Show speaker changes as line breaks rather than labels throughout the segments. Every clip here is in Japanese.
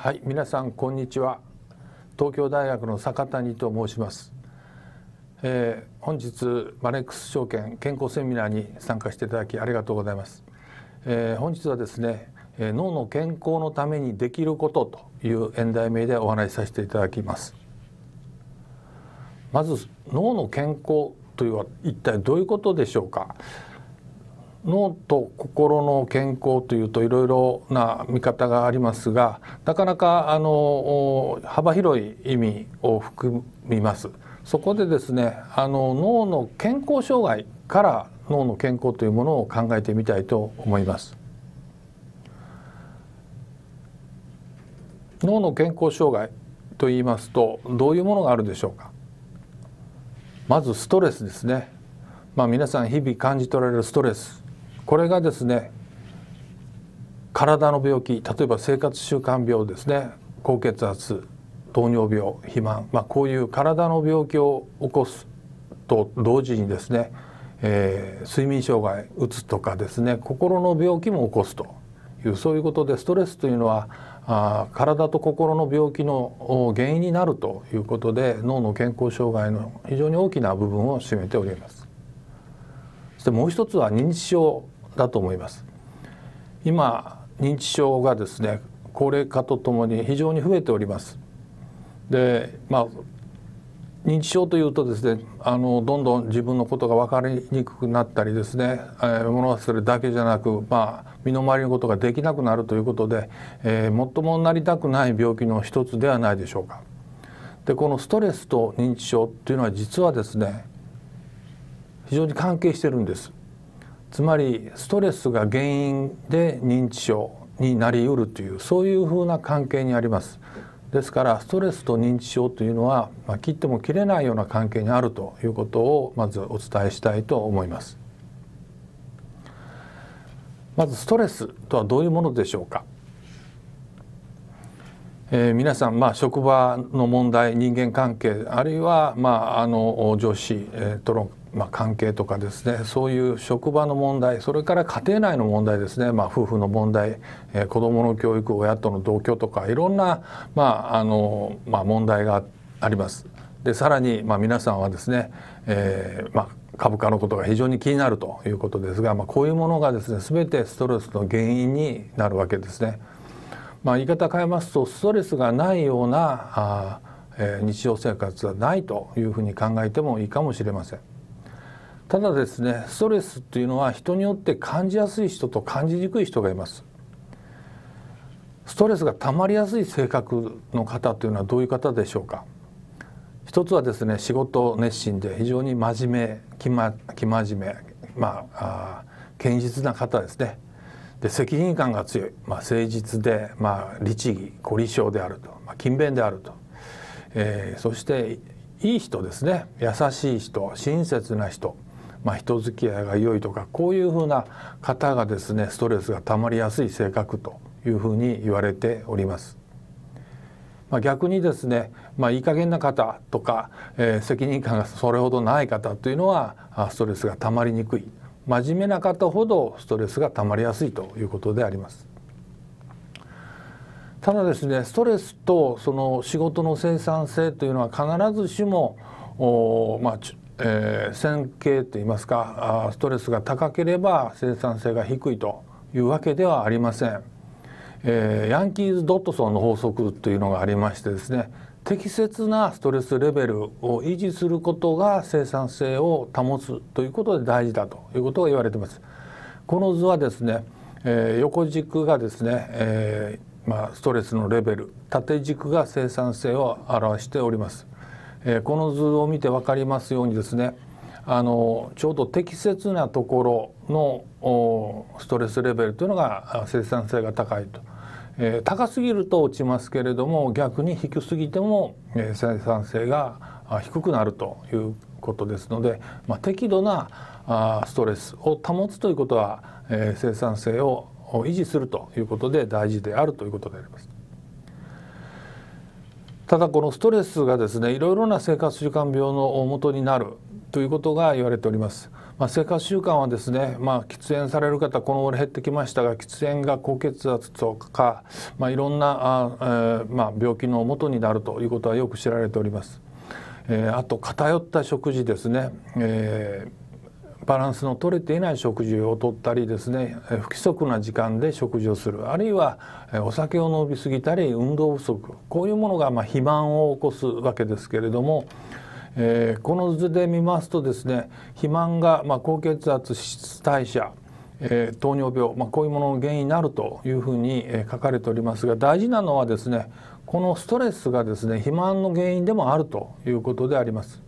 はい皆さんこんにちは東京大学の坂谷と申します、えー、本日マネックス証券健康セミナーに参加していただきありがとうございます、えー、本日はですね、えー、脳の健康のためにできることという演題名でお話しさせていただきますまず脳の健康というは一体どういうことでしょうか脳と心の健康というといろいろな見方がありますがなかなかあの幅広い意味を含みます。そこでですねあの脳の健康障害から脳の健康というものを考えてみたいと思います。脳の健康障害と言いますとどういうものがあるでしょうかまずストレスですねまあ皆さん日々感じ取られるストレスこれがですね体の病気例えば生活習慣病ですね高血圧糖尿病肥満、まあ、こういう体の病気を起こすと同時にですね、えー、睡眠障害うつとかですね心の病気も起こすというそういうことでストレスというのはあ体と心の病気の原因になるということで脳の健康障害の非常に大きな部分を占めております。そしてもう一つは認知症だと思います。今認知症がですね高齢化とともに非常に増えております。でまあ認知症というとですねあのどんどん自分のことが分かりにくくなったりですね、えー、物忘れだけじゃなく、まあ、身の回りのことができなくなるということで、えー、ももなりたくない病気の一つではないでしょうか。でこのストレスと認知症っていうのは実はですね非常に関係してるんです。つまりストレスが原因で認知症になりうるというそういうふうな関係にあります。ですからストレスと認知症というのは、まあ、切っても切れないような関係にあるということをまずお伝えしたいと思います。まずストレスとはどういうものでしょうか。えー、皆さん、まあ、職場の問題人間関係あるいは、まあ、あの上司、えー、との、まあ、関係とかですねそういう職場の問題それから家庭内の問題ですね、まあ、夫婦の問題、えー、子どもの教育親との同居とかいろんな、まああのまあ、問題があります。でさらに、まあ、皆さんはですね、えーまあ、株価のことが非常に気になるということですが、まあ、こういうものがですね全てストレスの原因になるわけですね。まあ、言い方変えますとストレスがないようなあ、えー、日常生活はないというふうに考えてもいいかもしれません。ただですねストレスっていうのは人によって感じやすい人と感じにくい人がいます。ストレスが溜まりやすい性格の方というのはどういう方でしょうか一つはですね仕事熱心で非常に真面目生真面目まあ堅実な方ですねで責任感が強い、まあ、誠実で、まあ、律儀凝り性であると、まあ、勤勉であると、えー、そしていい人ですね優しい人親切な人、まあ、人付き合いが良いとかこういうふうな方がですねストレスがたまりやすい性格というふうに言われております。まあ、逆にですね、まあ、いい加減な方とか、えー、責任感がそれほどない方というのはストレスがたまりにくい真面目な方ほどストレスが溜まりやすいということであります。ただですねストレスとその仕事の生産性というのは必ずしもまあえー、線形と言いますかストレスが高ければ生産性が低いというわけではありません。えー、ヤンキーズ・ドットソンの法則というのがありましてですね適切なストレスレベルを維持することが生産性を保つということで大事だということが言われています。この図はですね、えー、横軸がですね、えー、まあ、ストレスのレベル縦軸が生産性を表しております、えー、この図を見て分かりますようにですねあのちょうど適切なところのストレスレベルというのが生産性が高いと。えー、高すぎると落ちますけれども逆に低すぎても、えー、生産性が低くなるということですので、まあ、適度なあストレスを保つということは、えー、生産性を維持するということで大事であるということであります。ただこのストレスがですねいろいろな生活習慣病の元になるということが言われております。まあ、生活習慣はですね、まあ、喫煙される方この頃減ってきましたが喫煙が高血圧とか、まあ、いろんなあ、えー、まあ、病気の元になるということはよく知られております。えー、あと偏った食事ですね、えーバランスの取れていない食事をとったりですね不規則な時間で食事をするあるいはお酒を飲み過ぎたり運動不足こういうものがまあ肥満を起こすわけですけれどもえー、この図で見ますとですね肥満が、まあ、高血圧脂質代謝えー、糖尿病、まあ、こういうものの原因になるというふうに、えー、書かれておりますが大事なのはですねこのストレスがですね肥満の原因でもあるということであります。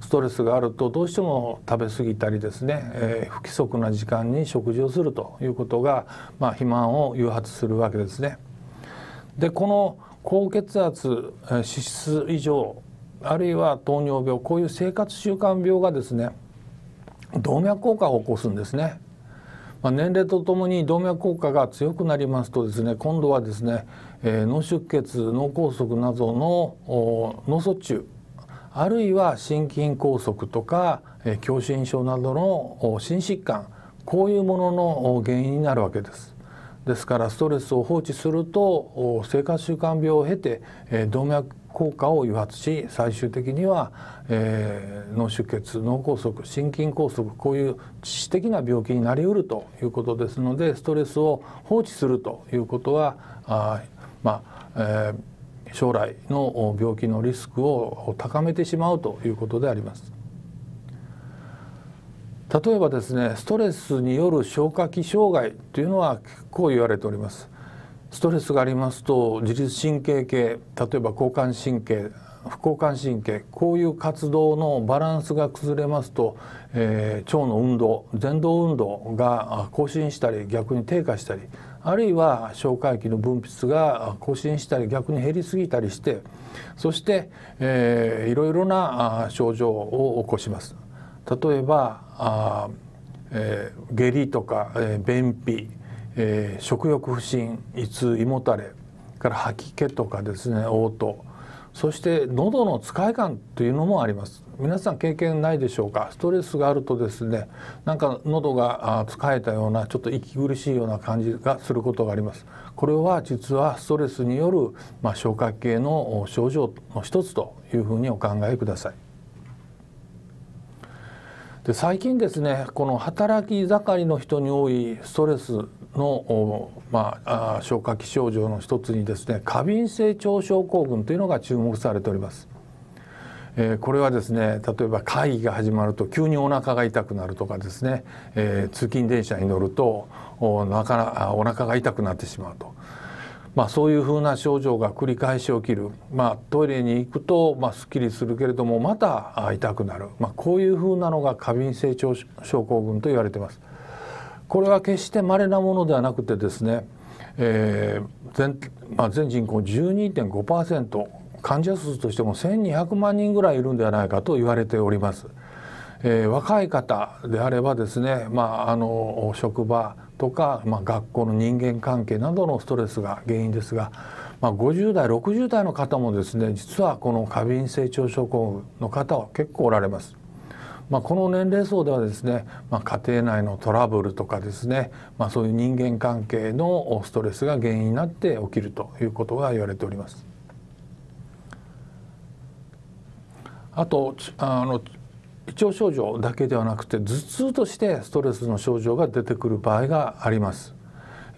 ストレスがあるとどうしても食べ過ぎたりですね、えー、不規則な時間に食事をするということが、まあ、肥満を誘発するわけですね。でこの高血圧脂質異常あるいは糖尿病こういう生活習慣病がですね動脈硬化を起こすんですね。まあ、年齢とともに動脈硬化が強くなりますとですね今度はですね、えー、脳出血脳梗塞などの脳卒中あるいは心筋梗塞とかえ狭心症などの心疾患こういうものの原因になるわけです。ですからストレスを放置すると生活習慣病を経てえ動脈効果を誘発し最終的には、えー、脳出血脳梗塞心筋梗塞こういう致死的な病気になりうるということですのでストレスを放置するということはあまあ、えー、将来の病気のリスクを高めてしまうということであります。例えばですねストレスによる消化器障害というのは結構言われております。ストレスがありますと自律神経系例えば交感神経副交感神経こういう活動のバランスが崩れますと、えー、腸の運動前動運動が更新したり逆に低下したりあるいは消化液の分泌が更新したり逆に減りすぎたりしてそして、えー、いろいろな症状を起こします。例えばあ、えー、下痢とか、えー、便秘えー、食欲不振胃痛胃もたれから吐き気とかですね嘔吐そして喉の使い感というのもあります皆さん経験ないでしょうかストレスがあるとですねなんか喉が疲れたようなちょっと息苦しいような感じがすることがありますこれは実はストレスによる、まあ、消化系の症状の一つというふうにお考えくださいで最近ですねこの働き盛りの人に多いストレスの、まあ、消化器症状の一つにですね過敏性腸症候群というのが注目されております。えー、これはですね例えば会議が始まると急にお腹が痛くなるとかですね、えー、通勤電車に乗るとおなかなお腹が痛くなってしまうと。まあ、そういうふうな症状が繰り返し起きる、まあ、トイレに行くと、まあ、すっきりするけれどもまた痛くなる、まあ、こういうふうなのが過敏性腸症候群と言われています。これは決して稀なものではなくてですね、えー、全,、まあ、全人口12.5%患者数としても1200万人ぐらいいるんではないかと言われております。えー、若い方であればですね、まあ、あの職場とか、まあ、学校の人間関係などのストレスが原因ですが、まあ、50代60代の方もですね実はこの過敏性腸症候群の方は結構おられます。まあ、この年齢層ではですね、まあ、家庭内のトラブルとかですね、まあ、そういう人間関係のストレスが原因になって起きるということが言われております。あとあの胃腸症状だけではなくて頭痛としてストレスの症状が出てくる場合があります。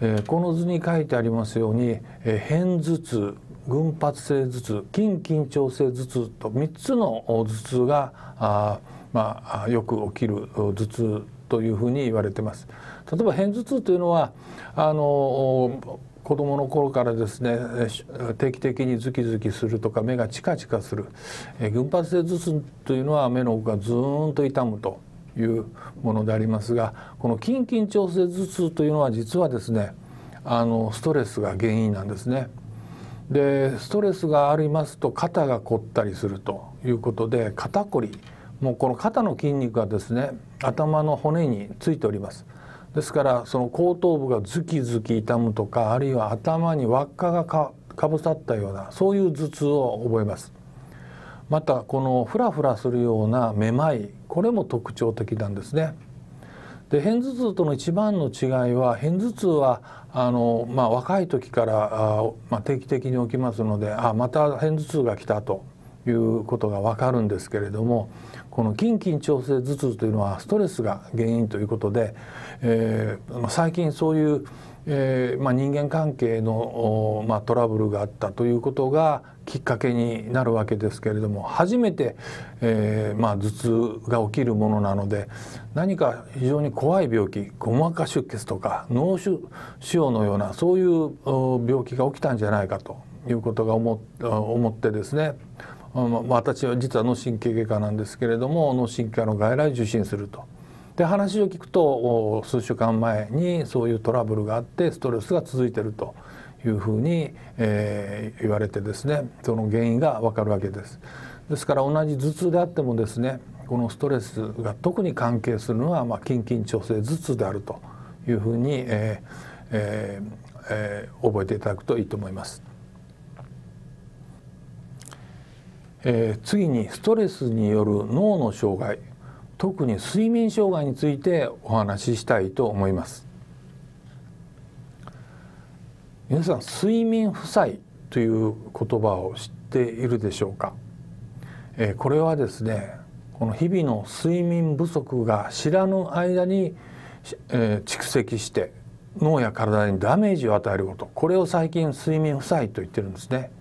えー、この図に書いてありますように、えー、片頭痛群発性頭痛筋緊張性頭痛と3つの頭痛があまあ、よく起きる頭痛というふうに言われてます。例えば片頭痛というのはあの子どもの頃からですね定期的にズキズキするとか目がチカチカする、え群発性頭痛というのは目の奥がずーんと痛むというものでありますがこの筋緊張性頭痛というのは実はですねあのストレスが原因なんですね。でストレスがありますと肩が凝ったりするということで肩こりもうこの肩の筋肉がですね頭の骨についておりますですからその後頭部がズキズキ痛むとかあるいは頭に輪っかがかかぶさったようなそういう頭痛を覚えますまたこのフラフラするようなめまいこれも特徴的なんですねで偏頭痛との一番の違いは偏頭痛はあの、まあ、若い時からあ、まあ、定期的に起きますのであまた偏頭痛が来たということが分かるんですけれどもこの筋筋調整頭痛というのはストレスが原因ということで、えー、最近そういうえーまあ、人間関係の、まあ、トラブルがあったということがきっかけになるわけですけれども初めて、えーまあ、頭痛が起きるものなので何か非常に怖い病気ごまか出血とか脳腫瘍のようなそういう病気が起きたんじゃないかということが思思ってですね私は実は脳神経外科なんですけれども脳神経科の外来受診すると。で話を聞くと数週間前にそういうトラブルがあってストレスが続いてるというふうに、えー、言われてですねその原因がわかるわけです。ですから同じ頭痛であってもですねこのストレスが特に関係するのは、まあ、筋緊調整頭痛であるというふうに、えーえーえー、覚えていただくといいと思います。えー、次にストレスによる脳の障害特に睡眠障害についてお話ししたいと思います皆さん睡眠負債という言葉を知っているでしょうか、えー、これはですねこの日々の睡眠不足が知らぬ間に、えー、蓄積して脳や体にダメージを与えることこれを最近睡眠負債と言ってるんですね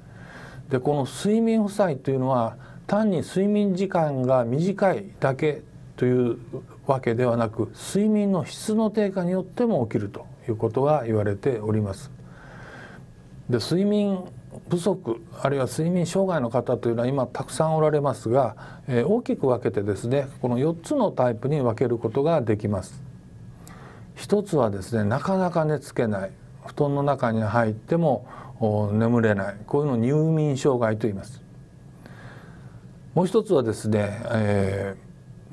でこの睡眠負債というのは単に睡眠時間が短いだけというわけではなく睡眠の質の低下によっても起きるということが言われております。で睡眠不足あるいは睡眠障害の方というのは今たくさんおられますが、えー、大きく分けてですねこの4つのタイプに分けることができます。1つはですねなかなか寝つけない布団の中に入っても眠れないこういうのを入眠障害と言います。もう一つはですね、え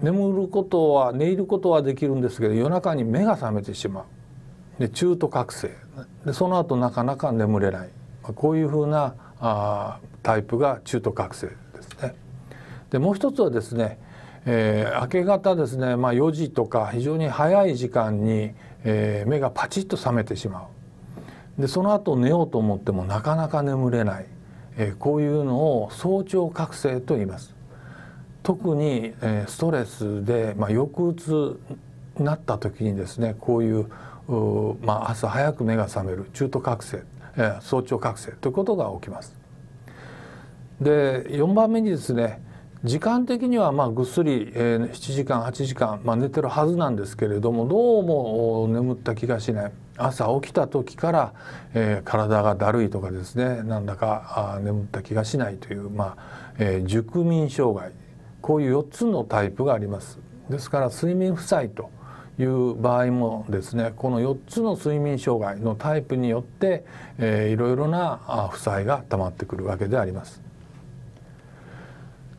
ー、眠ることは寝ることはできるんですけど夜中に目が覚めてしまうで中途覚醒でその後なかなか眠れないこういうふうなあタイプが中途覚醒ですね。でもう一つはですね、えー、明け方ですね、まあ、4時とか非常に早い時間に、えー、目がパチッと覚めてしまうでその後寝ようと思ってもなかなか眠れない、えー、こういうのを早朝覚醒と言います特に、えー、ストレスで、まあ、抑うつになった時にですねこういうまあ、朝早く目が覚める中途覚醒、えー、早朝覚醒ということが起きます。で4番目にですね時間的にはまあぐっすり、えー、7時間8時間、まあ、寝てるはずなんですけれどもどうも眠った気がしない。朝起きた時から、えー、体がだるいとかですねなんだかあ眠った気がしないという、まあえー、熟眠障害こういう4つのタイプがあります。ですから睡眠負債という場合もですねこの4つの睡眠障害のタイプによって、えー、いろいろな負債が溜まってくるわけであります。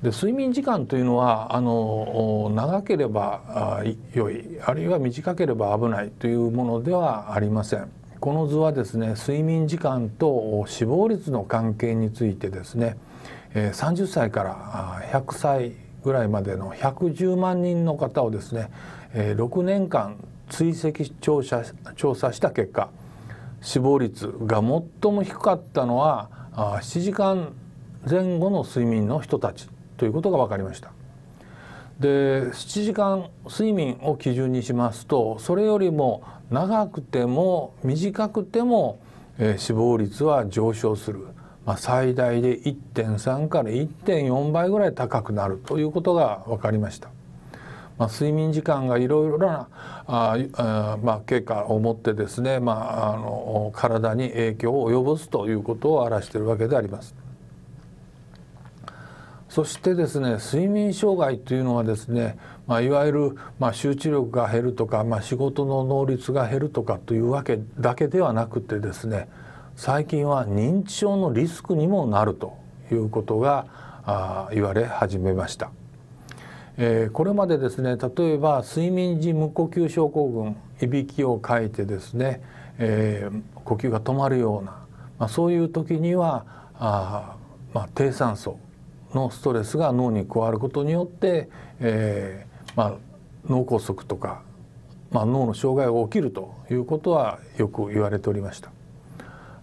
で睡眠時間というのはあの長ければ良いあるいは短ければ危ないというものではありません。この図はですね睡眠時間と死亡率の関係についてですね30歳から100歳ぐらいまでの110万人の方をですね6年間追跡調査調査した結果死亡率が最も低かったのは7時間前後の睡眠の人たちということが分かりました。で7時間睡眠を基準にしますとそれよりも長くても短くても、えー、死亡率は上昇する、まあ、最大で1.3から1.4倍ぐらい高くなるということが分かりました。まあ、睡眠時間がいろいろなああ、まあ、経過をもってですね、まあ、あの体に影響を及ぼすということを表しているわけであります。そしてですね睡眠障害というのはですね、まあ、いわゆる、まあ、集中力が減るとか、まあ、仕事の能率が減るとかというわけだけではなくてですね最近は認知症のリスクにもなるということがあ言われ始めました。えー、これまでですね例えば睡眠時無呼吸症候群いびきをかいてですね、えー、呼吸が止まるような、まあ、そういう時にはあ、まあ、低酸素のストレスが脳に加わることによって、えーまあ、脳梗塞とか、まあ、脳の障害が起きるということはよく言われておりました。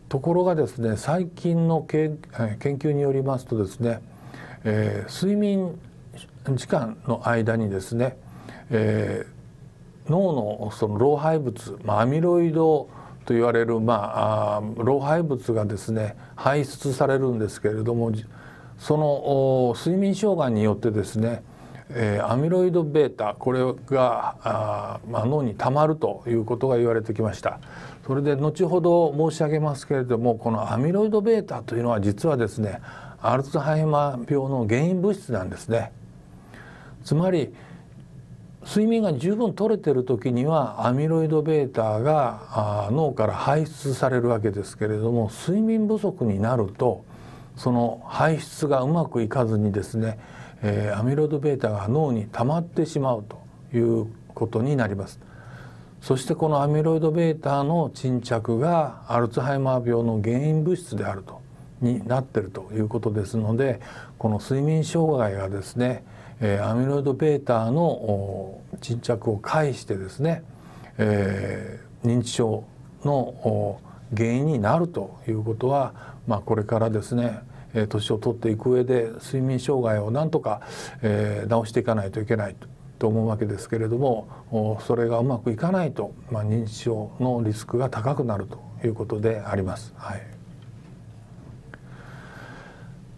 ところがですね最近の研究によりますとですね、えー、睡眠時間の間にですね、えー、脳のその老廃物、まあ、アミロイドと言われる、まあ、あ老廃物がですね排出されるんですけれどもその睡眠障害によってですねえー、アミロイド β これがあ、まあ、脳にたまるということが言われてきましたそれで後ほど申し上げますけれどもこのアミロイド β というのは実はですねアルツハイマー病の原因物質なんですねつまり睡眠が十分取れている時にはアミロイド β が脳から排出されるわけですけれども睡眠不足になるとその排出がうまくいかずにですね、えー、アミロイド β が脳に溜まってしまうということになります。そしてこのアミロイド β の沈着がアルツハイマー病の原因物質であるとになってるということですのでこの睡眠障害がですね、えー、アミロイド β の沈着を介してですね、えー、認知症の原因になるということはまあ、これからですね年を取っていく上で睡眠障害をなんとか、え治していかないといけないとと思うわけですけれどもそれがうまくいかないと、まあ、認知症のリスクが高くなるということであります。はい、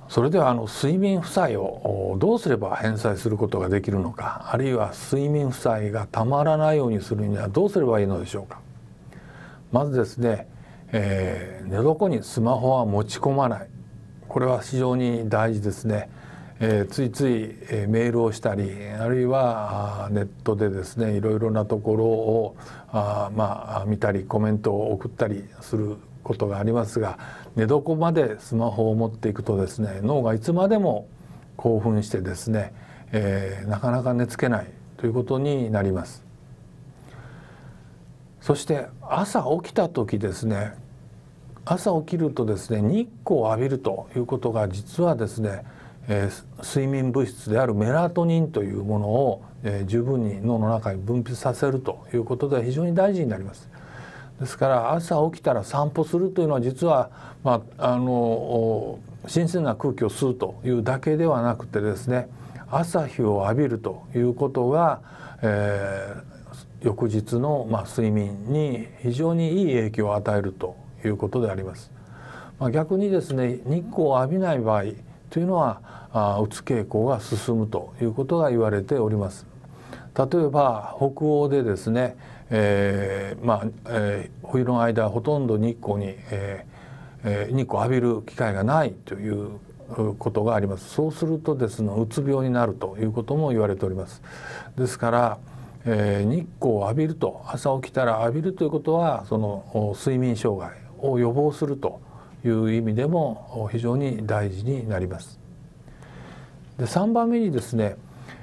それではあの睡眠負債をどうすれば返済することができるのかあるいは睡眠負債がたまらないようにするにはどうすればいいのでしょうかまずですねえー、寝床にスマホは持ち込まないこれは非常に大事ですね。えー、ついつい、えー、メールをしたりあるいはネットでですねいろいろなところをあまあ見たりコメントを送ったりすることがありますが寝床までスマホを持っていくとですね脳がいつまでも興奮してですね、えー、なかなか寝つけないということになります。そして朝起きた時ですね朝起きるとですね日光を浴びるということが実はですね、えー、睡眠物質であるメラトニンというものを、えー、十分に脳の中に分泌させるということで非常に大事になります。ですから朝起きたら散歩するというのは実は、まあ、あの新鮮な空気を吸うというだけではなくてですね朝日を浴びるということが、えー、翌日の、まあ、睡眠に非常にいい影響を与えるということであります。まあ、逆にですね日光を浴びない場合というのはあうつ傾向が進むということが言われております。例えば北欧でですね、えーまあえー、冬の間ほとんど日光に、えーえー、日光を浴びる機会がないということがありますそうするとですのうつ病になるということも言われておりますですからえー、日光を浴びると朝起きたら浴びるということはその睡眠障害を予防するという意味でも非常に大事になります。で3番目にですね、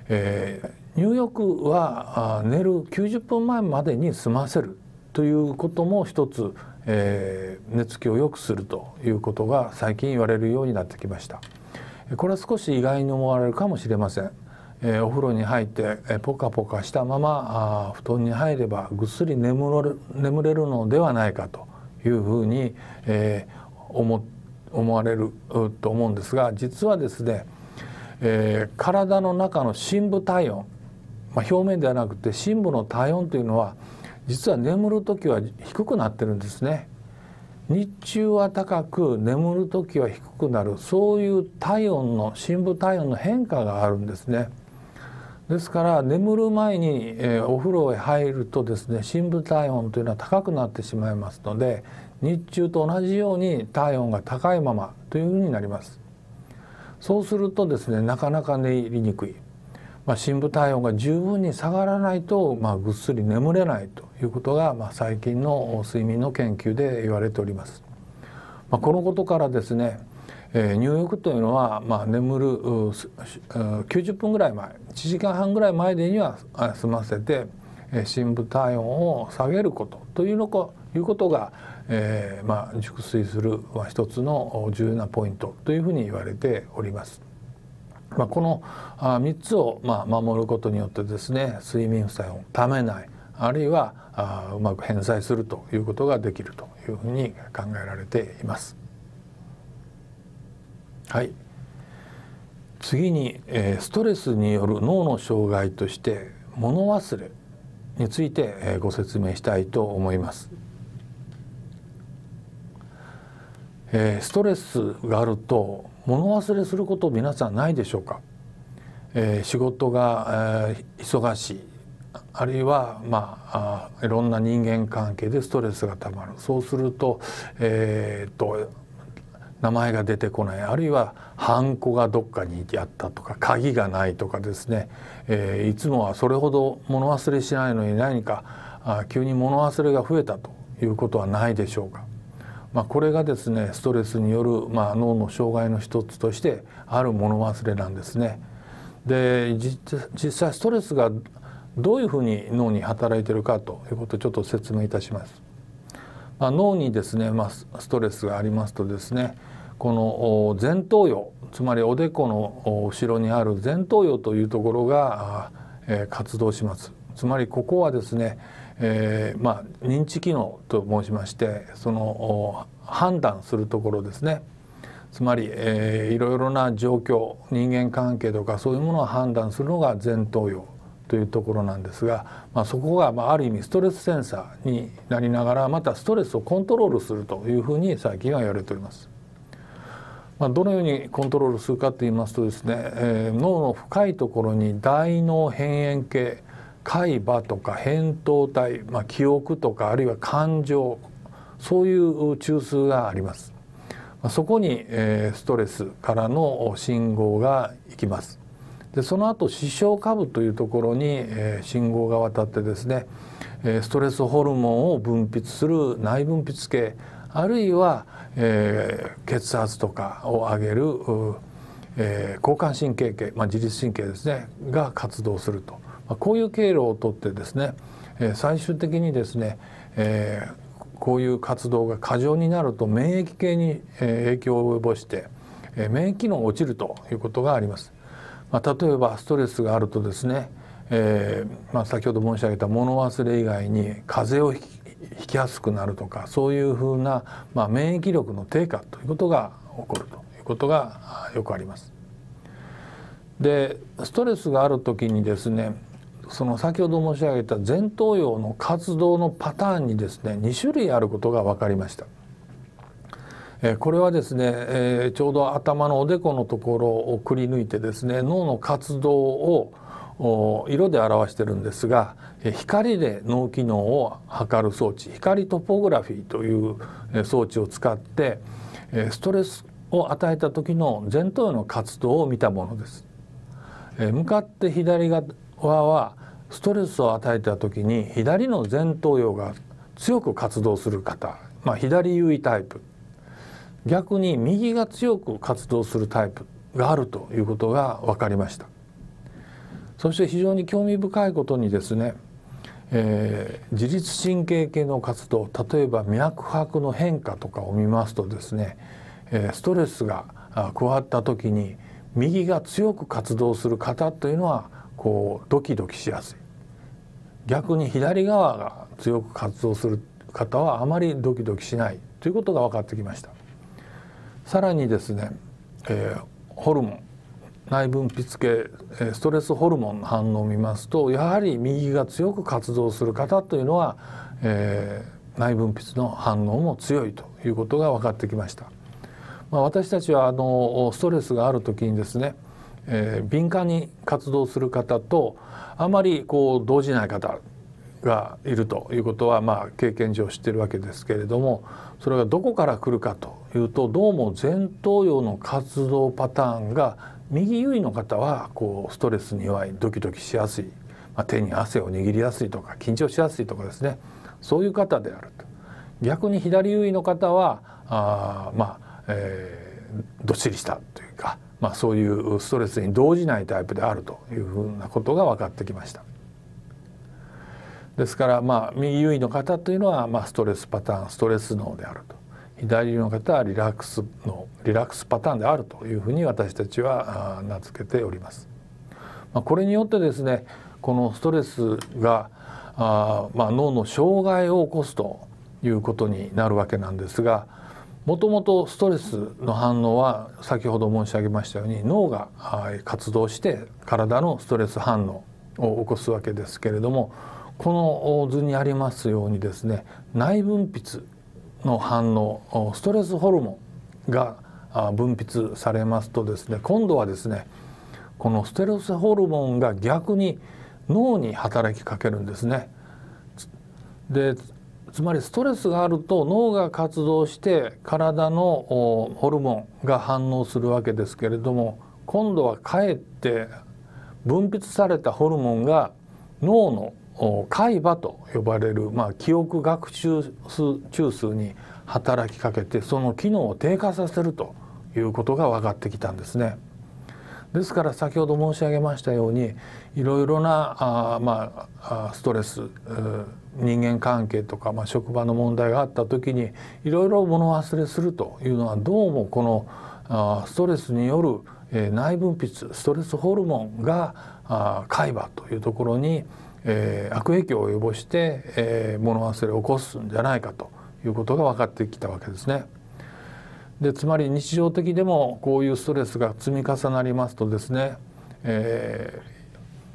えー、入浴は寝る90分前までに済ませるということも一つ、えー、寝つきを良くするということが最近言われるようになってきました。これは少し意外に思われるかもしれません。えー、お風呂に入って、えー、ポカポカしたままあ布団に入ればぐっすり眠る眠れるのではないかというふうに、えー、思思われると思うんですが実はですね、えー、体の中の深部体温、まあ、表面ではなくて深部の体温というのは実は眠る時は低くなってるんですね。日中は高く眠る時は低くなるそういう体温の深部体温の変化があるんですね。ですから眠る前に、えー、お風呂へ入るとですね深部体温というのは高くなってしまいますので日中と同じように体温が高いままというふうになりますそうするとですねなかなか寝入りにくい、まあ、深部体温が十分に下がらないと、まあ、ぐっすり眠れないということが、まあ、最近の睡眠の研究で言われております、まあ、このことからですねえー、入浴というのは、まあ、眠る90分ぐらい前1時間半ぐらい前でには済ませて、えー、深部体温を下げることというのこいうことが、えーまあ、熟睡する、は一つの重要なポイントというふうに言われております。まあ、この3つをまあ守ることによってですね睡眠負債をためないあるいはうまく返済するということができるというふうに考えられています。はい次に、えー、ストレスによる脳の障害として物忘れについて、えー、ご説明したいと思います、えー、ストレスがあると物忘れすること皆さんないでしょうか、えー、仕事が、えー、忙しいあるいは、まあ、あいろんな人間関係でストレスがたまるそうすると,、えー、っと名前が出てこないあるいはハンコがどっかにあったとか鍵がないとかですね、えー、いつもはそれほど物忘れしないのに何かあ急に物忘れが増えたということはないでしょうか。まあ、これがですねストレスによる、まあ、脳の障害の一つとしてある物忘れなんですね。で実際ストレスがどういうふうに脳に働いてるかということをちょっと説明いたします。まあ、脳にですね、まあ、ストレスがありますとですね、この前頭葉つまりおでこの後ろにある前頭葉というところが活動しますつまりここはですね、えー、まあ、認知機能と申しましてその判断するところですねつまり、えー、いろいろな状況人間関係とかそういうものを判断するのが前頭葉というところなんですが、まあ、そこが、まあ、ある意味ストレスセンサーになりながらまたストレスをコントロールするというふうに最近は言われております。まあ、どのようにコントロールするかと言いますとですね、えー、脳の深いところに大脳辺縁系海馬とか扁桃体、まあ、記憶とかあるいは感情そういう中枢があります。そこに、えー、ストレスからの信号がいきます。でその後視床下部というところに、えー、信号が渡ってですね、えー、ストレスホルモンを分泌する内分泌系あるいはえー、血圧とかを上げる、えー、交感神経系、まあ、自律神経ですねが活動すると、まあ、こういう経路をとってですね、えー、最終的にですね、えー、こういう活動が過剰になると免疫系に、え影響を及ぼして、えー、免疫機能落ちるということがあります。まあ、例えばストレスがあるとですね、えーまあ、先ほど申し上げた物忘れ以外に風邪をひき引きやすくなるとかそういうふうな、まあ、免疫力の低下ということが起こるということがよくあります。でストレスがある時にですねその先ほど申し上げた前頭葉の活動のパターンにですね2種類あることが分かりました。これはですね、えちょうど頭のおでこのところをくり抜いてですね脳の活動を色で表してるんですが光で脳機能を測る装置光トポグラフィーという装置を使ってストレスを与えた時の前頭の活動を見たものです。向かって左側はストレスを与えた時に左の前頭葉が強く活動する方、まあ、左優位タイプ逆に右が強く活動するタイプがあるということが分かりました。そして非常に興味深いことにですねえー、自律神経系の活動例えば脈拍の変化とかを見ますとですね、えー、ストレスが加わった時に右が強く活動する方というのはこうドキドキしやすい逆に左側が強く活動する方はあまりドキドキしないということが分かってきましたさらにですね、えー、ホルモン内分泌系ストレスホルモンの反応を見ますとやはり右が強く活動する方というのは、えー、内分泌の反応も強いということが分かってきました。まあ、私たちはあのストレスがある時にですね、えー、敏感に活動する方とあまりこう動じない方がいるということは、まあ、経験上知ってるわけですけれどもそれがどこから来るかというとどうも前頭葉の活動パターンが右優位の方はこうストレスに弱いドキドキしやすい、まあ、手に汗を握りやすいとか緊張しやすいとかですねそういう方であると逆に左優位の方はあまあ、えー、どっしりしたというか、まあ、そういうストレスに動じないタイプであるというふうなことが分かってきました。ですから、まあ、右優位の方というのは、まあ、ストレスパターンストレス脳であると。左の方はリラックスのリラックスパターンであるというふうに私たちは名付けております。まあ、これによってですねこのストレスがあ、まあ、脳の障害を起こすということになるわけなんですがもともとストレスの反応は先ほど申し上げましたように脳が活動して体のストレス反応を起こすわけですけれどもこの図にありますようにですね内分泌の反応ストレスホルモンが分泌されますとですね今度はですねこのストレスホルモンが逆に脳に働きかけるんですね。でつまりストレスがあると脳が活動して体のホルモンが反応するわけですけれども今度はかえって分泌されたホルモンが脳の海馬と呼ばれる、まあ、記憶学習中枢に働きかけてその機能を低下させるということが分かってきたんですね。ですから先ほど申し上げましたようにいろいろなあ、まあ、ストレス人間関係とか、まあ、職場の問題があった時にいろいろ物忘れするというのはどうもこのあストレスによる、え内分泌ストレスホルモンが海馬というところに、えー、悪影響を及ぼして、えー、物忘れを起こすんじゃないかということが分かってきたわけですね。でつまり日常的でもこういうストレスが積み重なりますとですね、えー、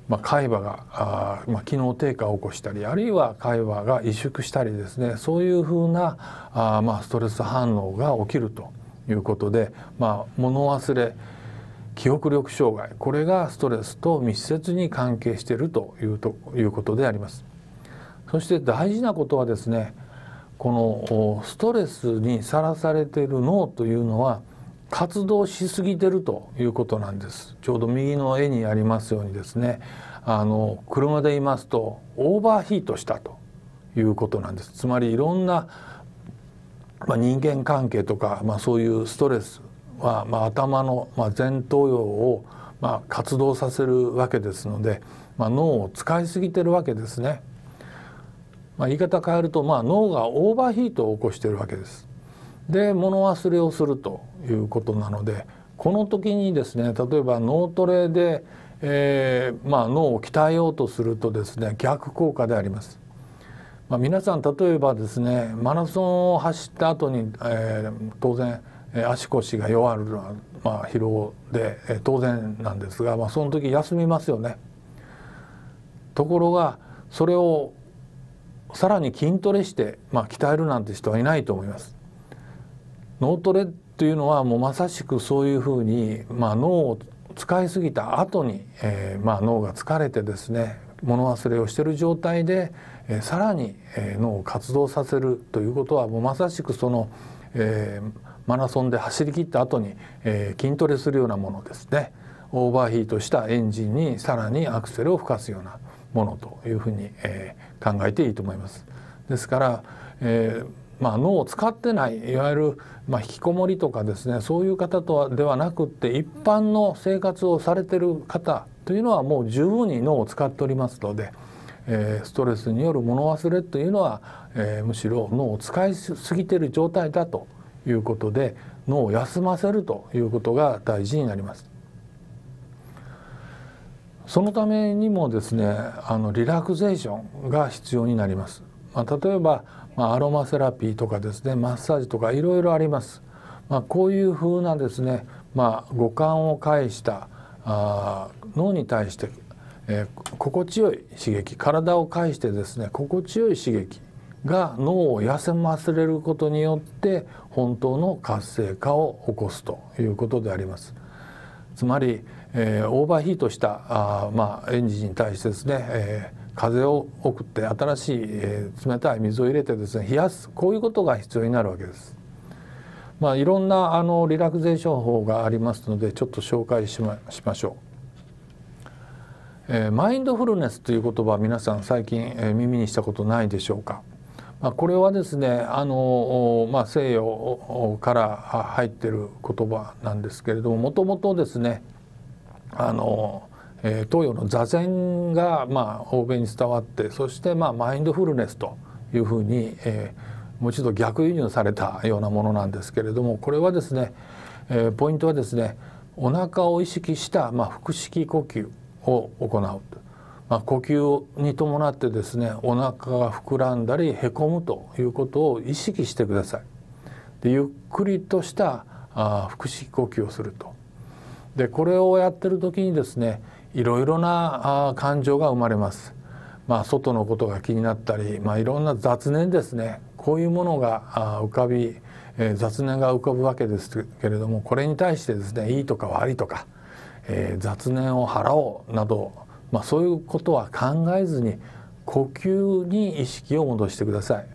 まあ、海馬があ、まあ、機能低下を起こしたりあるいは海馬が萎縮したりですねそういうふうなあ、まあ、ストレス反応が起きるということで、まあ、物忘れ記憶力障害これがストレスと密接に関係しているというということでありますそして大事なことはですねこのストレスにさらされている脳というのは活動しすぎてるということなんですちょうど右の絵にありますようにですねあの車で言いますとオーバーヒートしたということなんですつまりいろんな、まあ、人間関係とか、まあ、そういうストレスは、まあ、頭の、まあ、前頭葉を、まあ、活動させるわけですので、まあ、脳を使いすぎてるわけですね。まあ、言い方変えると、まあ、脳がオーバーヒートを起こしてるわけです。で物忘れをするということなのでこの時にですね例えば脳トレで、えー、まあ、脳を鍛えようとするとですね逆効果であります。まあ、皆さん例えばですねマラソンを走った後に、えー、当然足腰が弱るのは、まあ、疲労で当然なんですが、まあ、その時休みますよね。ところがそれをさらに筋トレして、まあ、鍛えるなんて人はいないと思います。脳トレというのはもうまさしくそういうふうに、まあ、脳を使いすぎた後に、えー、まあ、脳が疲れてですね物忘れをしている状態で、えー、さらに、えー、脳を活動させるということはもうまさしくその、えー、マラソンで走り切った後に、えー、筋トレするようなものですねオーバーヒートしたエンジンにさらにアクセルを吹かすようなものというふうに、えー、考えていいと思います。ですから、えー、まあ、脳を使ってないいわゆる、まあ、引きこもりとかですねそういう方とはではなくって一般の生活をされてる方というのはもう十分に脳を使っておりますので、えー、ストレスによる物忘れというのは、えむしろ脳を使いすぎてる状態だということで脳を休ませるということが大事になります。そのためにもですねあのリラクゼーションが必要になります。まあ、例えば、まあ、アロマセラピーとかですねマッサージとかいろいろあります。まあ、こういうふうなですね、まあ、五感を介したあ脳に対して、えー、心地よい刺激体を介してですね心地よい刺激が脳を痩せませれることによって本当の活性化を起こすということであります。つまり、えー、オーバーヒートしたあ、まあ、エンジンに対してですね、えー、風を送って新しい、えー、冷たい水を入れてですね冷やすこういうことが必要になるわけです。まあ、いろんなあのリラクゼーション法がありますのでちょっと紹介しましましょう、えー、マインドフルネスという言葉皆さん最近、えー、耳にしたことないでしょうかまあ、これはですねあの、まあ、西洋から入ってる言葉なんですけれどももともとですねあの東洋の座禅がまあ欧米に伝わってそしてまあマインドフルネスというふうに、えー、もう一度逆輸入されたようなものなんですけれどもこれはですね、えー、ポイントはですねお腹を意識したまあ腹式呼吸を行うまあ、呼吸に伴ってですねお腹が膨らんだりへこむということを意識してください。でゆっくりとしたあ腹式呼吸をすると。でこれをやってる時にですねいろいろなあ感情が生まれます。まあ、外のことが気になったり、まあ、いろんな雑念ですねこういうものが浮かび、えー、雑念が浮かぶわけですけれどもこれに対してですねいいとか悪いとか、えー、雑念を払おうなどまあ、そういうことは考えずに呼吸に意識を戻してください。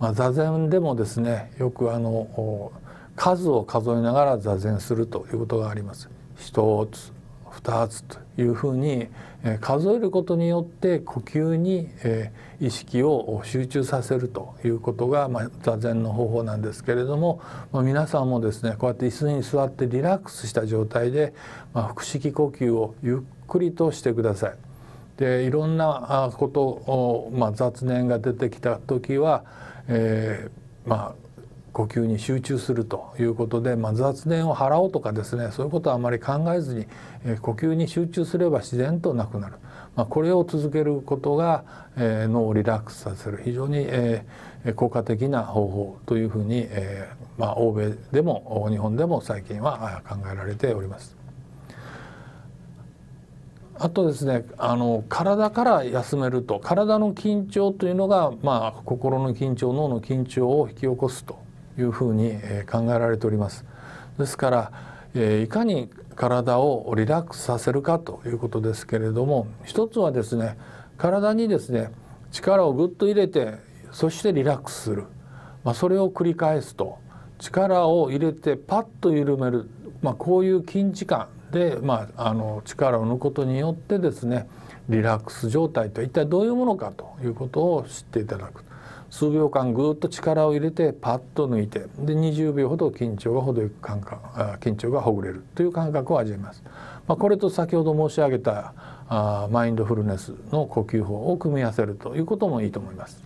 まあ、座禅でもですねよくあの数を数えながら座禅するということがあります。1つ2つというふうにえ数えることによって呼吸に、え意識を集中させるということが、ま座禅の方法なんですけれども、ま皆さんもですねこうやって椅子に座ってリラックスした状態で、ま腹式呼吸をゆっくりとしてください。でいろんなことを、ま雑念が出てきた時は、えー、まあ呼吸に集中するということで、まあ、雑念を払おうとかですねそういうことはあまり考えずに、えー、呼吸に集中すれば自然となくなる、まあ、これを続けることが、えー、脳をリラックスさせる非常に、えー、効果的な方法というふうに、えーまあ、欧米でも日本でも最近は考えられております。あとですねあの体から休めると体の緊張というのが、まあ、心の緊張脳の緊張を引き起こすというふうに考えられております。ですからいかに体をリラックスさせるかということですけれども一つはですね体にですね力をぐっと入れてそしてリラックスする、まあ、それを繰り返すと力を入れてパッと緩める、まあ、こういう近時間で、まあ、あの力を抜くことによってですねリラックス状態とは一体どういうものかということを知っていただく数秒間ぐっと力を入れてパッと抜いてで20秒ほど緊張がほどよく感覚緊張がほぐれるという感覚を味わいます。まあ、これと先ほど申し上げたあマインドフルネスの呼吸法を組み合わせるということもいいと思います。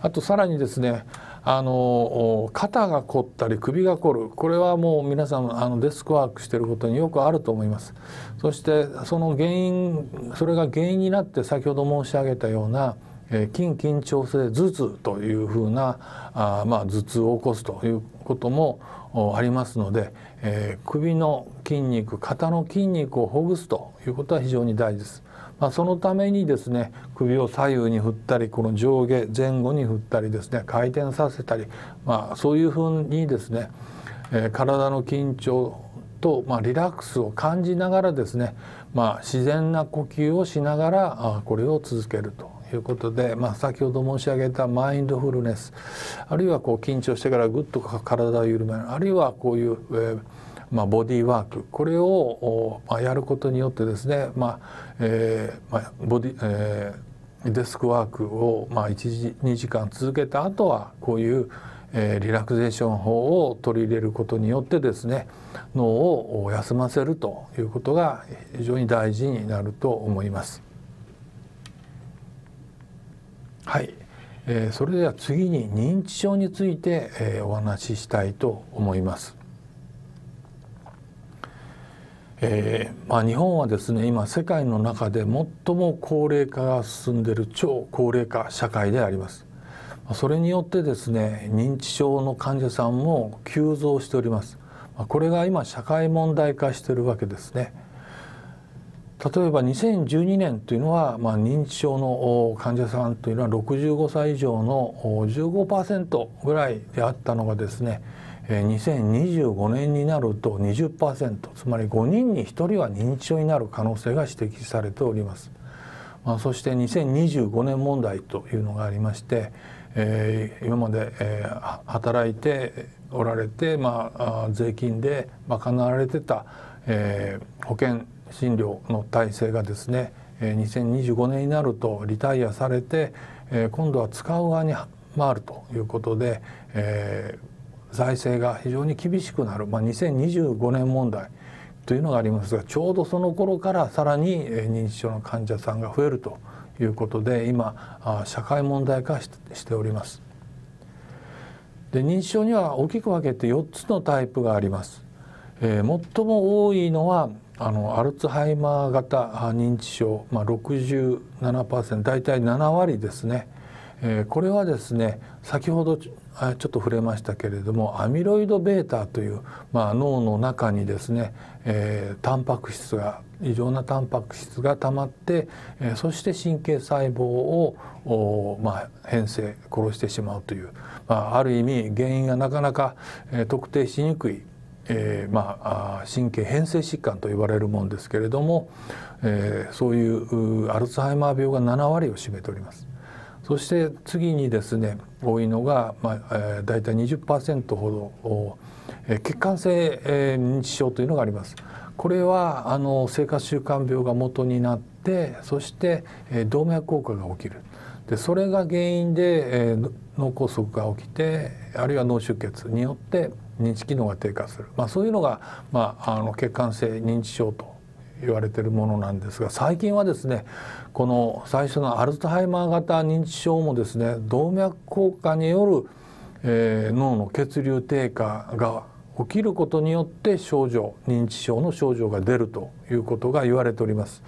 あとさらにですねあの肩が凝ったり首が凝るこれはもう皆さんあのデスクワークしてることによくあると思いますそしてその原因それが原因になって先ほど申し上げたようなえー、筋緊張性頭痛というふうなあ、まあ、頭痛を起こすということもありますので、えー、首の筋肉肩の筋肉をほぐすということは非常に大事です。まあ、そのためにですね首を左右に振ったりこの上下前後に振ったりですね回転させたり、まあ、そういうふうにですね、えー、体の緊張と、まあ、リラックスを感じながらですね、まあ、自然な呼吸をしながらこれを続けるということで、まあ、先ほど申し上げたマインドフルネスあるいはこう緊張してからぐっと体を緩めるあるいはこういう、えーまあ、ボディーワークこれを、まあ、やることによってですね、まあえーまあ、ボディ、えー、デスクワークを、まあ、1時2時間続けた後はこういう、えリラクゼーション法を取り入れることによってですね脳を休ませるということが非常に大事になると思います。はい、えー、それでは次に認知症について、えー、お話ししたいと思います。えーまあ、日本はですね今世界の中で最も高齢化が進んでいる超高齢化社会であります。それによってですね認知症の患者さんも急増しております。これが今社会問題化しているわけですね。例えば2012年というのは、まあ、認知症の患者さんというのは65歳以上の15%ぐらいであったのがですね2025年になると20%つまり5人に1人は認知症になる可能性が指摘されております。まあ、そして2025年問題というのがありまして、えー、今まで、えー、働いておられて、まあ、税金で賄われてた、えー、保険診療の体制がですね2025年になるとリタイアされて今度は使う側に回るということで、えー、財政が非常に厳しくなる、まあ、2025年問題というのがありますがちょうどその頃からさらに認知症の患者さんが増えるということで今社会問題化しております。で認知症には大きく分けて4つのタイプがあります。えー、最も多いのはあのアルツハイマー型認知症、まあ67、大体7割ですね、えー、これはですね先ほどちょっと触れましたけれどもアミロイド β という、まあ、脳の中にですね、えー、タンパク質が異常なタンパク質がたまって、えー、そして神経細胞を、まあ、変性殺してしまうという、まあ、ある意味原因がなかなか、えー、特定しにくいえー、まあ、神経変性疾患と呼ばれるものですけれども、えー、そういうアルツハイマー病が7割を占めております。そして次にですね多いのが、まあえー、大体20%ほど血管性認知症というのがあります。これはあの生活習慣病が元になってそして動脈硬化が起きるでそれが原因で、えー脳梗塞が起きてあるいは脳出血によって認知機能が低下する、まあ、そういうのが、まあ、あの血管性認知症と言われてるものなんですが最近はですねこの最初のアルツハイマー型認知症もですね動脈硬化による、えー、脳の血流低下が起きることによって症状認知症の症状が出るということが言われております。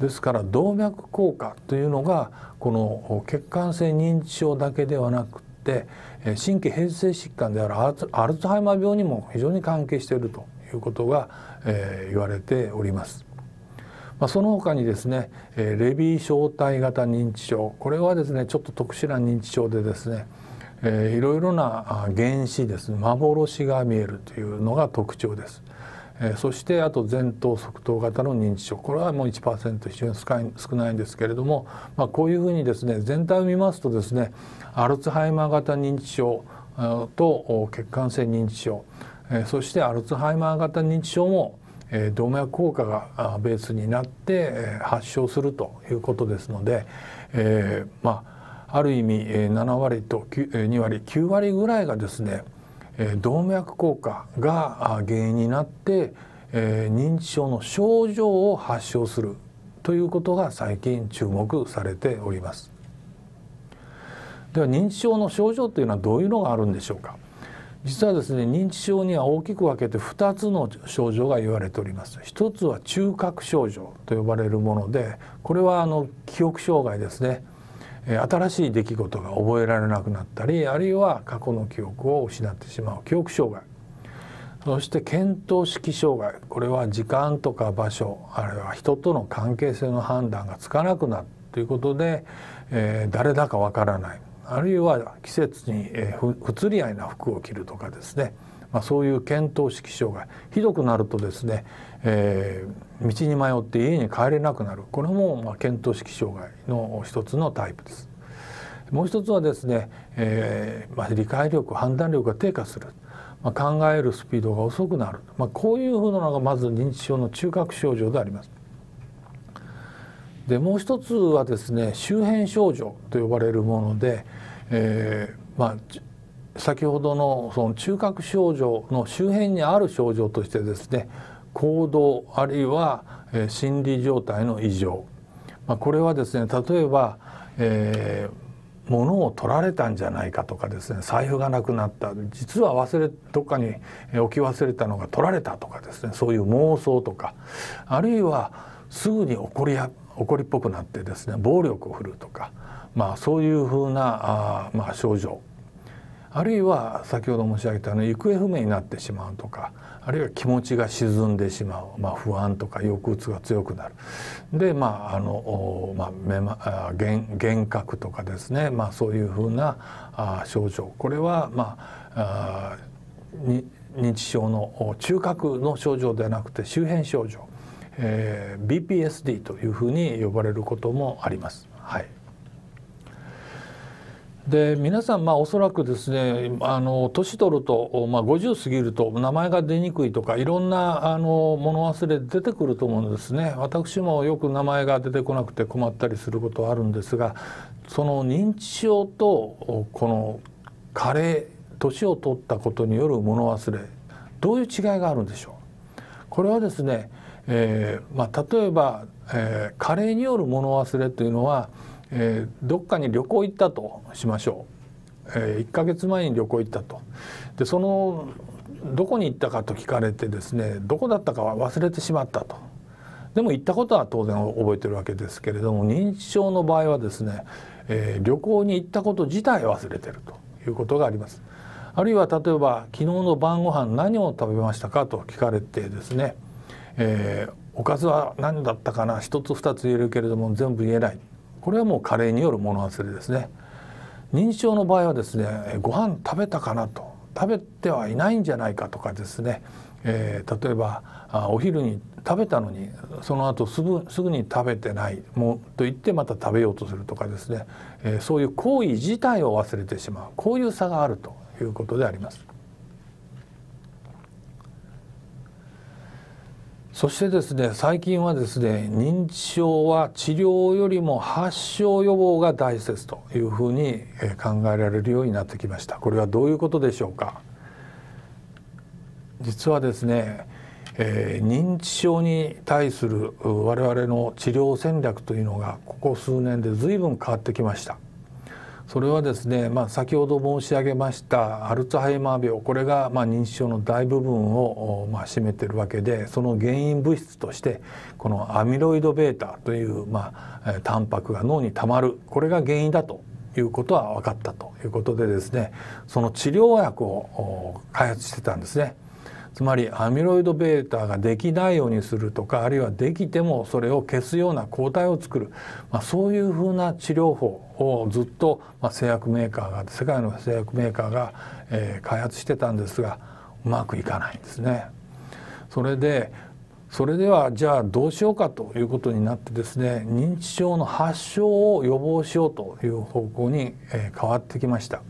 ですから動脈硬化というのがこの血管性認知症だけではなくて神経変性疾患であるアルツハイマー病にも非常に関係しているということが、えー、言われております。まあ、その他にですねレビー小体型認知症これはですねちょっと特殊な認知症でですねいろいろな原子ですね幻が見えるというのが特徴です。そしてあと前頭側頭型の認知症これはもう1%非常に少ないんですけれども、まあ、こういうふうにですね全体を見ますとですねアルツハイマー型認知症と血管性認知症、そしてアルツハイマー型認知症も動脈硬化がベースになって発症するということですので、えー、まあある意味7割と2割9割ぐらいがですねえ動脈硬化が原因になって、え認知症の症状を発症するということが最近注目されておりますでは認知症の症状というのはどういうのがあるんでしょうか実はですね認知症には大きく分けて2つの症状が言われております一つは中核症状と呼ばれるものでこれはあの記憶障害ですね新しい出来事が覚えられなくなったりあるいは過去の記憶を失ってしまう記憶障害そして見当識障害これは時間とか場所あるいは人との関係性の判断がつかなくなるということで、えー、誰だかわからないあるいは季節に、え不釣り合いな服を着るとかですね、まあ、そういう見当識障害ひどくなるとですねえー、道に迷って家に帰れなくなるこれも、まあ、検討式障害の一つのタイプです。もう一つはですね、えーまあ、理解力判断力が低下する、まあ、考えるスピードが遅くなる、まあ、こういうふうなのがまず認知症の中核症状であります。でもう一つはですね周辺症状と呼ばれるもので、えーまあ、先ほどのその中核症状の周辺にある症状としてですね行動あるいは、え心理状態の異常、まあ、これはですね例えば、えー、物を取られたんじゃないかとかですね財布がなくなった実は忘れどっかに置き忘れたのが取られたとかですねそういう妄想とかあるいはすぐに怒りや怒りっぽくなってですね暴力を振るうとか、まあ、そういうふうなあ、まあ、症状あるいは先ほど申し上げたように行方不明になってしまうとかあるいは気持ちが沈んでしまう、まあ、不安とか抑うつが強くなるでまああの、まあ、めま幻覚とかですね、まあ、そういうふうなあ症状これはまああに認知症の中核の症状ではなくて周辺症状、えー、BPSD というふうに呼ばれることもあります。はいで皆さんまあおそらくですねあの年取ると、まあ、50過ぎると名前が出にくいとかいろんなあの物忘れ出てくると思うんですね私もよく名前が出てこなくて困ったりすることはあるんですがその認知症とこの加齢年を取ったことによる物忘れどういう違いがあるんでしょうこれはですね、えーまあ、例えば、えー、加齢による物忘れというのはえー、どっかに旅行行ったとしましょう、えー、1ヶ月前に旅行行ったとでそのどこに行ったかと聞かれてですねどこだったかは忘れてしまったとでも行ったことは当然覚えてるわけですけれども認知症の場合はですね、えー、旅行に行ったこと自体忘れてるということがあります。あるいは例えば昨日の晩ご飯何を食べましたかと聞かれてですね、えー、おかずは何だったかな一つ二つ言えるけれども全部言えないこれはもう加齢による物忘れですね認知症の場合はですねご飯食べたかなと食べてはいないんじゃないかとかですね、えー、例えばお昼に食べたのにその後すぐすぐに食べてないもうと言ってまた食べようとするとかですね、えー、そういう行為自体を忘れてしまうこういう差があるということであります。そしてですね最近はですね認知症は治療よりも発症予防が大切というふうに考えられるようになってきましたこれはどういうことでしょうか実はですね、えー、認知症に対する我々の治療戦略というのがここ数年で随分変わってきました。それはですね、まあ、先ほど申し上げましたアルツハイマー病これがま認知症の大部分をま占めてるわけでその原因物質としてこのアミロイド β というまあタンパクが脳にたまるこれが原因だということは分かったということでですねその治療薬を開発してたんですね。つまりアミロイド β ができないようにするとかあるいはできてもそれを消すような抗体を作る、まあ、そういうふうな治療法をずっと、ま製薬メーカーが世界の製薬メーカーが、え開発してたんですがうまくいかないんですね。それでそれではじゃあどうしようかということになってですね認知症の発症を予防しようという方向に、え変わってきました。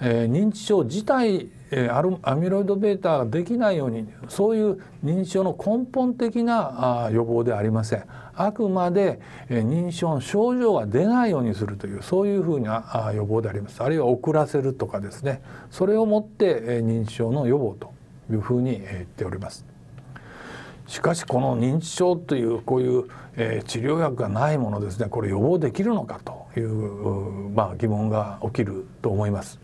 え認知症自体アルアミロイド β ができないようにそういう認知症の根本的な予防ではありません。あくまで認知症の症状が出ないようにするというそういうふうな予防でありますあるいは遅らせるとかですねそれをもって認知症の予防というふうに言っております。しかしこの認知症というこういう治療薬がないものですねこれ予防できるのかというまあ疑問が起きると思います。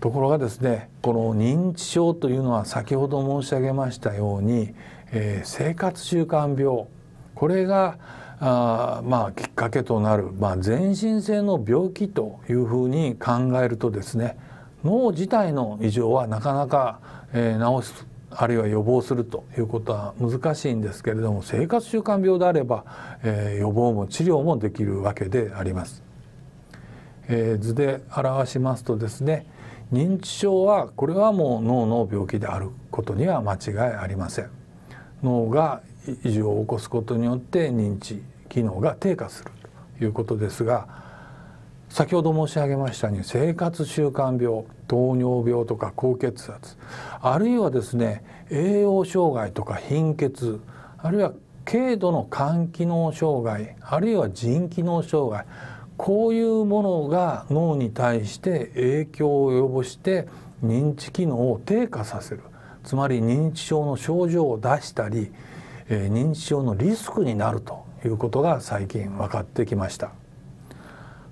ところがですねこの認知症というのは先ほど申し上げましたように、え生活習慣病これがあまあきっかけとなる、まあ、全身性の病気というふうに考えるとですね脳自体の異常はなかなか、えー、治すあるいは予防するということは難しいんですけれども生活習慣病であれば、えー、予防も治療もできるわけであります。えー、図で表しますとですね認知症はこれはもう脳の病気であることには間違いありません。脳が異常を起こすことによって認知機能が低下するということですが先ほど申し上げましたように生活習慣病糖尿病とか高血圧あるいはですね栄養障害とか貧血あるいは軽度の肝機能障害あるいは腎機能障害こういうものが脳に対して影響を及ぼして認知機能を低下させるつまり認知症の症状を出したりえ認知症のリスクになるということが最近分かってきました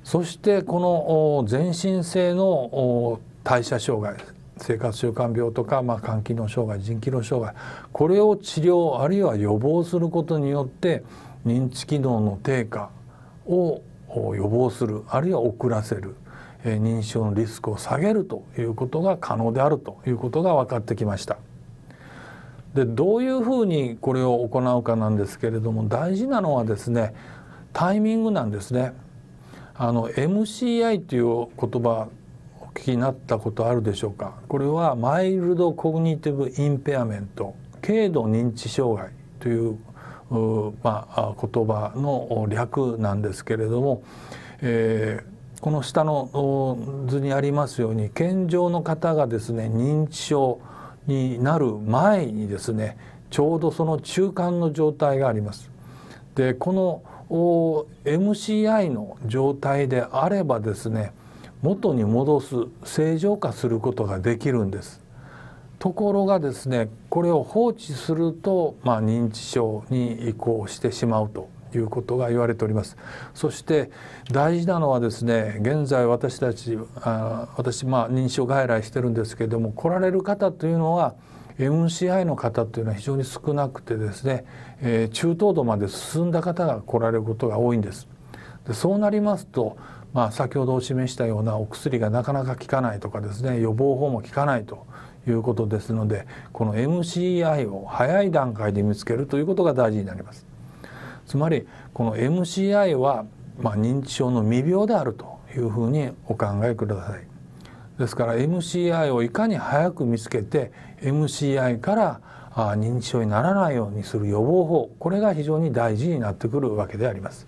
そしてこの全身性の代謝障害生活習慣病とか、まあ、肝機能障害腎機能障害これを治療あるいは予防することによって認知機能の低下を予防するあるいは遅らせる認知症のリスクを下げるということが可能であるということが分かってきました。でどういうふうにこれを行うかなんですけれども大事なのはですねタイミングなんですね。あの MCI という言葉お聞きになったことあるでしょうかこれはマイルドコグニティブインペアメント軽度認知障害というまあ、言葉の略なんですけれども、えー、この下の図にありますように健常の方がですね認知症になる前にですねちょうどその中間の状態があります。でこの MCI の状態であればですね元に戻す正常化することができるんです。ところがですねこれを放置すると、まあ、認知症に移行してしまうということが言われておりますそして大事なのはですね現在私たちあ私まあ認証外来してるんですけれども来られる方というのは MCI の方というのは非常に少なくてですね、えー、中等度まで進んだ方が来られることが多いんです。でそうなりますと、まあ、先ほどお示したようなお薬がなかなか効かないとかですね予防法も効かないということですのでこの MCI を早い段階で見つけるということが大事になります。つまりこの MCI は、まあ、認知症の未病であるというふうにお考えください。ですから MCI をいかに早く見つけて MCI から認知症にならないようにする予防法これが非常に大事になってくるわけであります。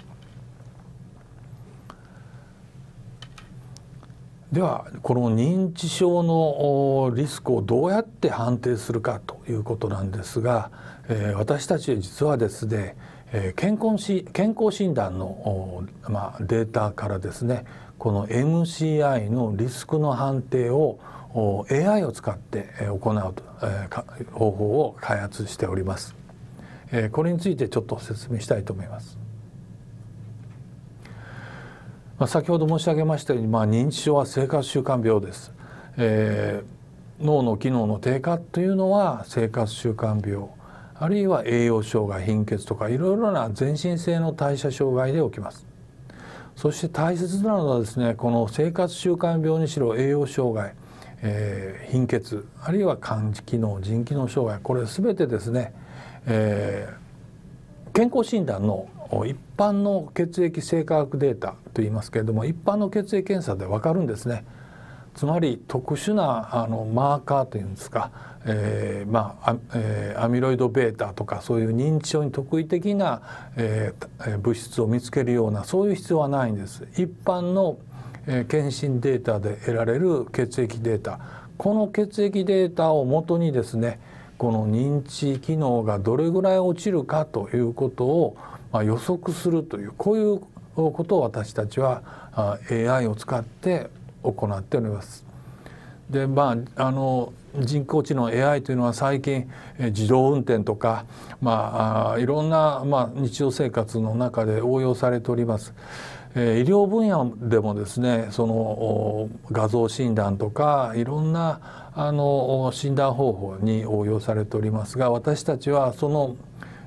ではこの認知症のリスクをどうやって判定するかということなんですが、え私たち実はですねえー、健康し健康診断の、まあ、データからですねこの MCI のリスクの判定を AI を使って行うと、えー、方法を開発しております、えー、これについてちょっと説明したいと思います、まあ、先ほど申し上げましたように、まあ、認知症は生活習慣病です、えー、脳の機能の低下というのは生活習慣病あるいは栄養障害貧血とかいろいろな全身性の代謝障害で起きますそして大切なのはですねこの生活習慣病にしろ栄養障害、えー、貧血あるいは肝機能腎機能障害これ全てですね、えー、健康診断の一般の血液生化学データといいますけれども一般の血液検査で分かるんですね。つまり特殊なあのマーカーというんですかえー、まあ、えー、アミロイド β とかそういう認知症に特異的な、えー、物質を見つけるようなそういう必要はないんです。一般の、えー、検診データで得られる血液データこの血液データをもとにですねこの認知機能がどれぐらい落ちるかということを、まあ、予測するというこういうことを私たちは AI を使って行っております。でまああの人工知能 AI というのは最近自動運転とか、まあ、いろんな、まあ、日常生活の中で応用されております。医療分野でもですねその画像診断とかいろんなあの診断方法に応用されておりますが私たちはその、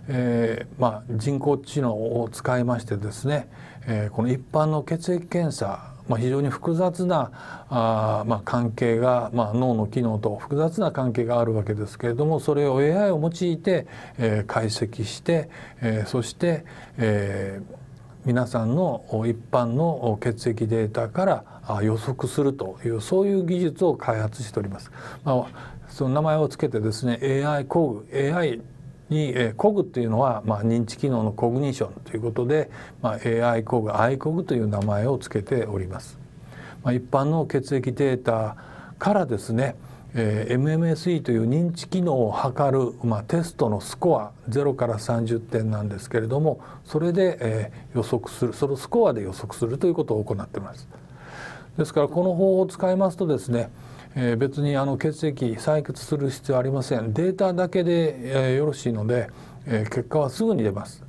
えー、まあ、人工知能を使いましてですね、えー、この一般の血液検査まあ、非常に複雑なあ、まあ、関係が、まあ、脳の機能と複雑な関係があるわけですけれどもそれを AI を用いて、えー、解析して、えー、そして、えー、皆さんの一般の血液データから予測するというそういう技術を開発しております。まあその名前をつけてですね AI 工具 AI に、えー、コグっていうのは、まあ、認知機能のコグニションということで、まあ、AI コグ i コグという名前を付けております。まあ、一般の血液データからですね、えー、MMSE という認知機能を測る、まあ、テストのスコア0から30点なんですけれどもそれで、えー、予測するそのスコアで予測するということを行っています。ですからこの方法を使いますとですねえ別にあの血液採掘する必要ありませんデータだけで、えよろしいので、え結果はすぐに出ます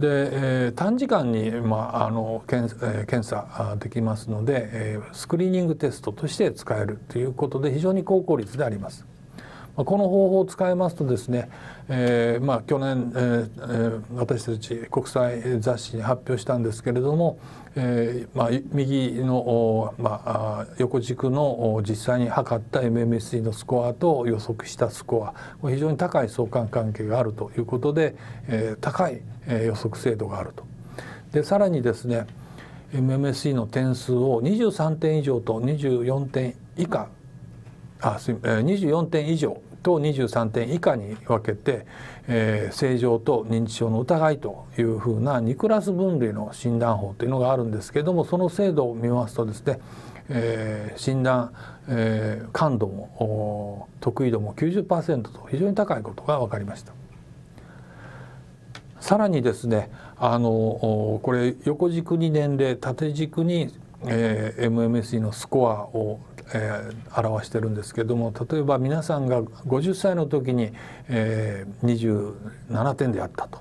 で、え短時間に、まあ、あの検,、え検査できますので、えスクリーニングテストとして使えるということで非常に高効率であります。この方法を使いますとですね、えー、まあ、去年、えー、私たち国際雑誌に発表したんですけれども、えーまあ、右の、まあ、横軸の実際に測った MMSE のスコアと予測したスコア非常に高い相関関係があるということで、えー、高い予測精度があると。でさらにですね MMSE の点数を23点以上と24点以下あ24点以上と23点以下に分けて、えー、正常と認知症の疑いというふうな2クラス分類の診断法というのがあるんですけどもその精度を見ますとですね、えー、診断、えー、感度も得意度も90%と非常に高いことが分かりました。さらにですねあのこれ横軸に年齢縦軸にえー、MMSE のスコアをえー、表してるんですけども例えば皆さんが50歳の時に、えー、27点であったと。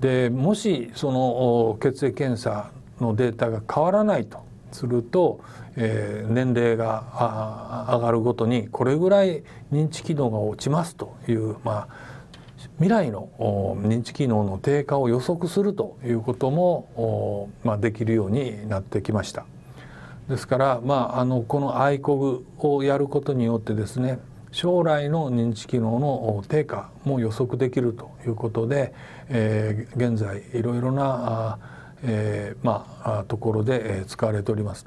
でもしその血液検査のデータが変わらないとすると、えー、年齢が上がるごとにこれぐらい認知機能が落ちますという、まあ、未来の認知機能の低下を予測するということも、まあ、できるようになってきました。ですからまああのこの愛国をやることによってですね将来の認知機能の低下も予測できるということで、えー、現在いろいろなあ、えー、まあ、ところで使われております。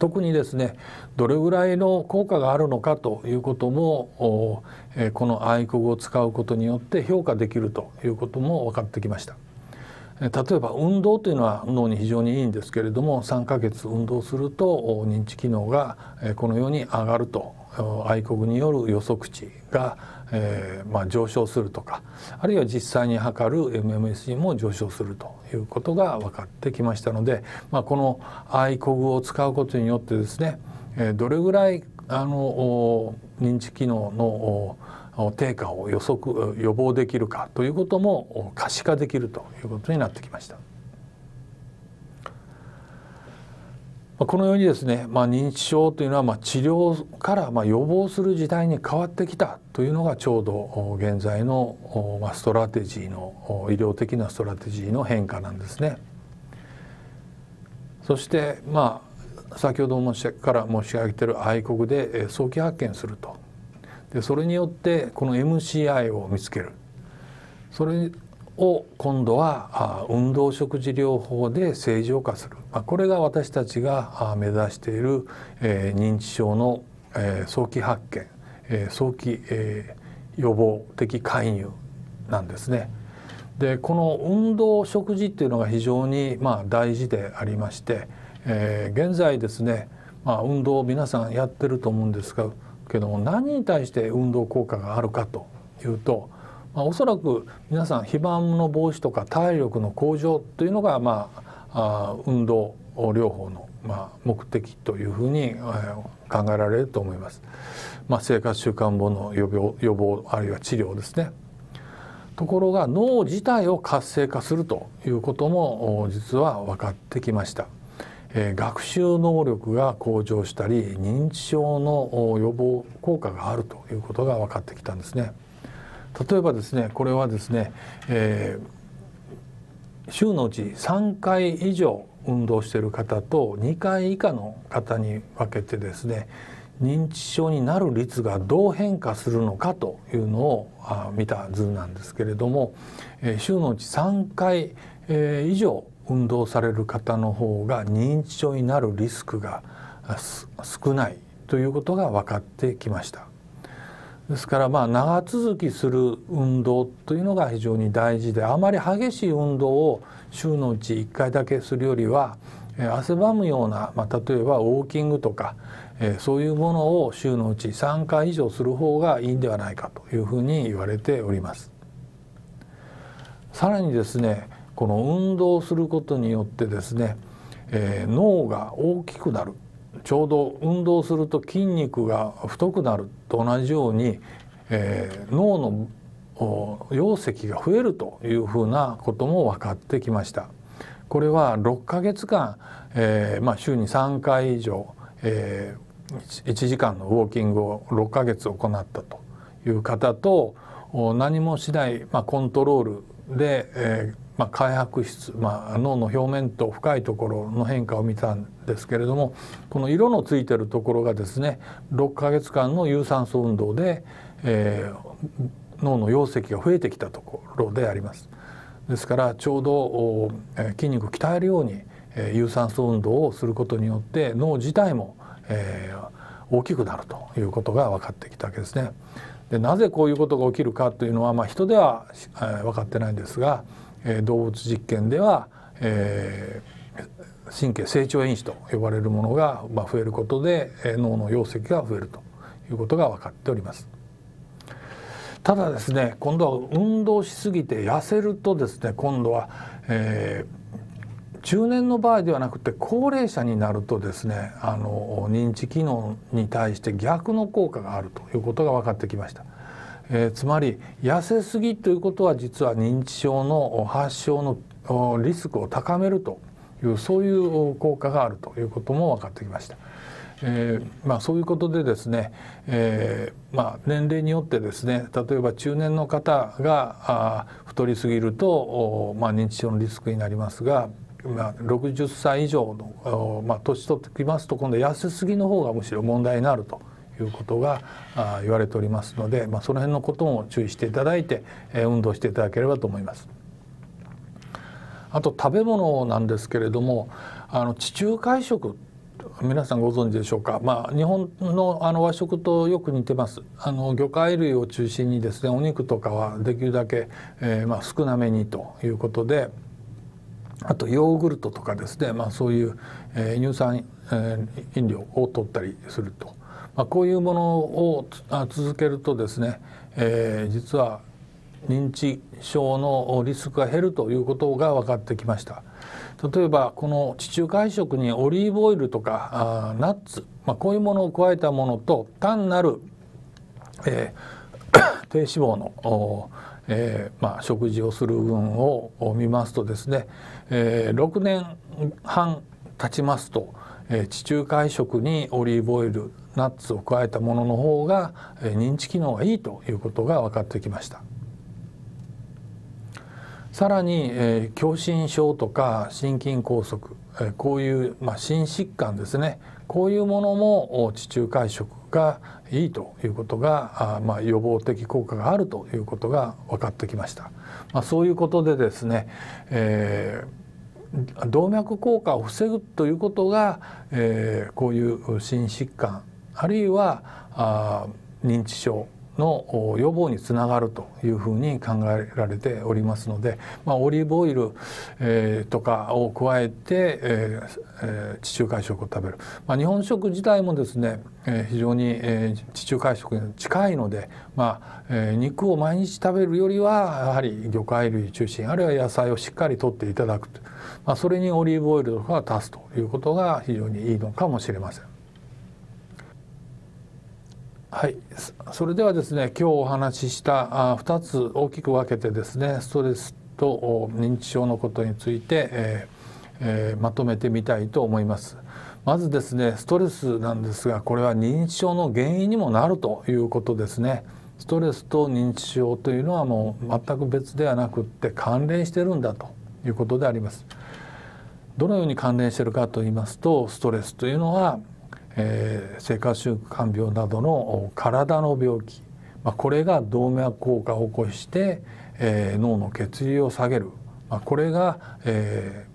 特にですねどれぐらいの効果があるのかということも、えこの愛国を使うことによって評価できるということも分かってきました。例えば運動というのは脳に非常にいいんですけれども3ヶ月運動すると認知機能がこのように上がると愛国による予測値が、えー、まあ、上昇するとかあるいは実際に測る MMSC も上昇するということが分かってきましたので、まあ、この愛国を使うことによってですねどれぐらいあの認知機能の低下を予測予防できるかということも可視化できるということになってきました。このようにですね、まあ、認知症というのはまあ治療からまあ予防する時代に変わってきたというのがちょうど現在のストラテジーの医療的なストラテジーの変化なんですね。そしてまあ先ほどもから申し上げている愛国で早期発見するとでそれによってこの MCI を見つけるそれを今度は運動食事療法で正常化する、まあ、これが私たちが目指している、え認知症の、え早期発見、え早期、え予防的介入なんですね。でこの運動食事っていうのが非常にまあ大事でありまして、えー、現在ですね、まあ、運動を皆さんやってると思うんですがけども何に対して運動効果があるかというと、まあ、おそらく皆さん肥満の防止とか体力の向上というのが、まあ、あ運動療法の、まあ、目的というふうに、えー、考えられると思います。まあ、生活習慣病の予防予防あるいは治療ですね。ところが脳自体を活性化するということも実は分かってきました。え学習能力が向上したり認知症の予防効果があるということが分かってきたんですね。例えばですねこれはですね、えー、週のうち3回以上運動している方と2回以下の方に分けてですね認知症になる率がどう変化するのかというのをあ見た図なんですけれども、えー、週のうち3回、えー、以上運動される方の方が認知症になるリスクが少ないということが分かってきました。ですからまあ長続きする運動というのが非常に大事であまり激しい運動を週のうち1回だけするよりは汗ばむような、まあ、例えばウォーキングとか、えー、そういうものを週のうち3回以上する方がいいんではないかというふうに言われております。さらにですねこの運動することによってですね、えー、脳が大きくなるちょうど運動すると筋肉が太くなると同じように、えー、脳の容積が増えるというふうなことも分かってきました。これは6ヶ月間、えー、まあ、週に3回以上、えー、1時間のウォーキングを6ヶ月行ったという方と何もしない、まあ、コントロールで、えー、まあ、開発質、まあ、脳の表面と深いところの変化を見たんですけれどもこの色のついてるところがですね6ヶ月間の有酸素運動で、えー、脳の容積が増えてきたところであります。ですからちょうど、え筋肉を鍛えるように、え有酸素運動をすることによって脳自体も、え大きくなるということが分かってきたわけですね。でなぜこういうことが起きるかというのは、まあ、人では、分かってないんですがえ動物実験では、えー、神経成長因子と呼ばれるものが、ま増えることで、え脳の容積が増えるということが分かっております。ただですね今度は運動しすぎて痩せるとですね今度は、えー、中年の場合ではなくて高齢者になるとですねあの認知機能に対して逆の効果があるということが分かってきました。えー、つまり痩せすぎということは実は認知症の発症のリスクを高めるというそういう効果があるということも分かってきました。えー、まあ、そういうことでですね、えー、まあ、年齢によってですね例えば中年の方があ太りすぎると、まあ、認知症のリスクになりますが、まあ、60歳以上の、まあ、年取ってきますと今度は痩せすぎの方がむしろ問題になると。いうことが言われておりますので、まあ、その辺のことも注意していただいて、え運動していただければと思います。あと食べ物なんですけれどもあの地中海食皆さんご存知でしょうか、まあ、日本のあの和食とよく似てますあの魚介類を中心にですねお肉とかはできるだけ、えー、まあ、少なめにということであとヨーグルトとかですね、まあ、そういう、え乳酸、飲料を取ったりすると。まあ、こういうものを続けるとですね、えー、実は認知症のリスクが減るということが分かってきました例えばこの地中海食にオリーブオイルとかナッツ、まあ、こういうものを加えたものと単なる、えー、低脂肪の、えー、まあ、食事をする分を見ますとですね、えー、6年半経ちますと、え地中海食にオリーブオイルナッツを加えたものの方が認知機能がいいということが分かってきました。さらに、え狭心症とか心筋梗塞、えこういう、まあ、心疾患ですねこういうものも地中海食がいいということがあ、まあ、予防的効果があるということが分かってきました、まあ、そういうことでですね、えー、動脈硬化を防ぐということが、えー、こういう心疾患あるいは認知症の予防につながるというふうに考えられておりますので、まあ、オリーブオイル、えー、とかを加えて、えーえー、地中海食を食べる、まあ、日本食自体もですね、えー、非常に、えー、地中海食に近いので、まあえー、肉を毎日食べるよりはやはり魚介類中心あるいは野菜をしっかりとっていただくと、まあ、それにオリーブオイルとかを足すということが非常にいいのかもしれません。はい、それではですね今日お話ししたあ2つ大きく分けてですねストレスと認知症のことについて、えーえー、まとめてみたいと思います。まずですねストレスなんですがこれは認知症の原因にもなるということですね。ストレスと認知症というのはもう全く別ではなくって関連してるんだということであります。どのように関連してるかと言いますとストレスというのはえー、生活習慣病などの体の病気、まあ、これが動脈硬化を起こして、えー、脳の血流を下げる、まあ、これが、え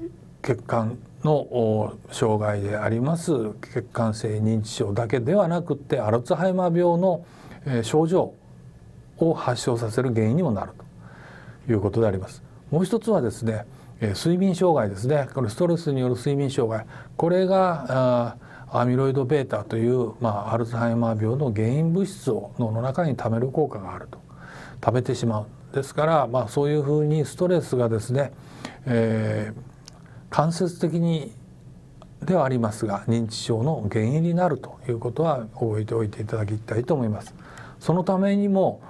ー、血管の障害であります血管性認知症だけではなくてアルツハイマー病の症状を発症させる原因にもなるということであります。もう一つはですねえ睡眠障害ですねこのストレスによる睡眠障害これがアミロイド β という、まあ、アルツハイマー病の原因物質を脳の中に貯める効果があると食べてしまうですから、まあ、そういうふうにストレスがですね、えー、間接的にではありますが認知症の原因になるということは覚えておいていただきたいと思います。そのためにも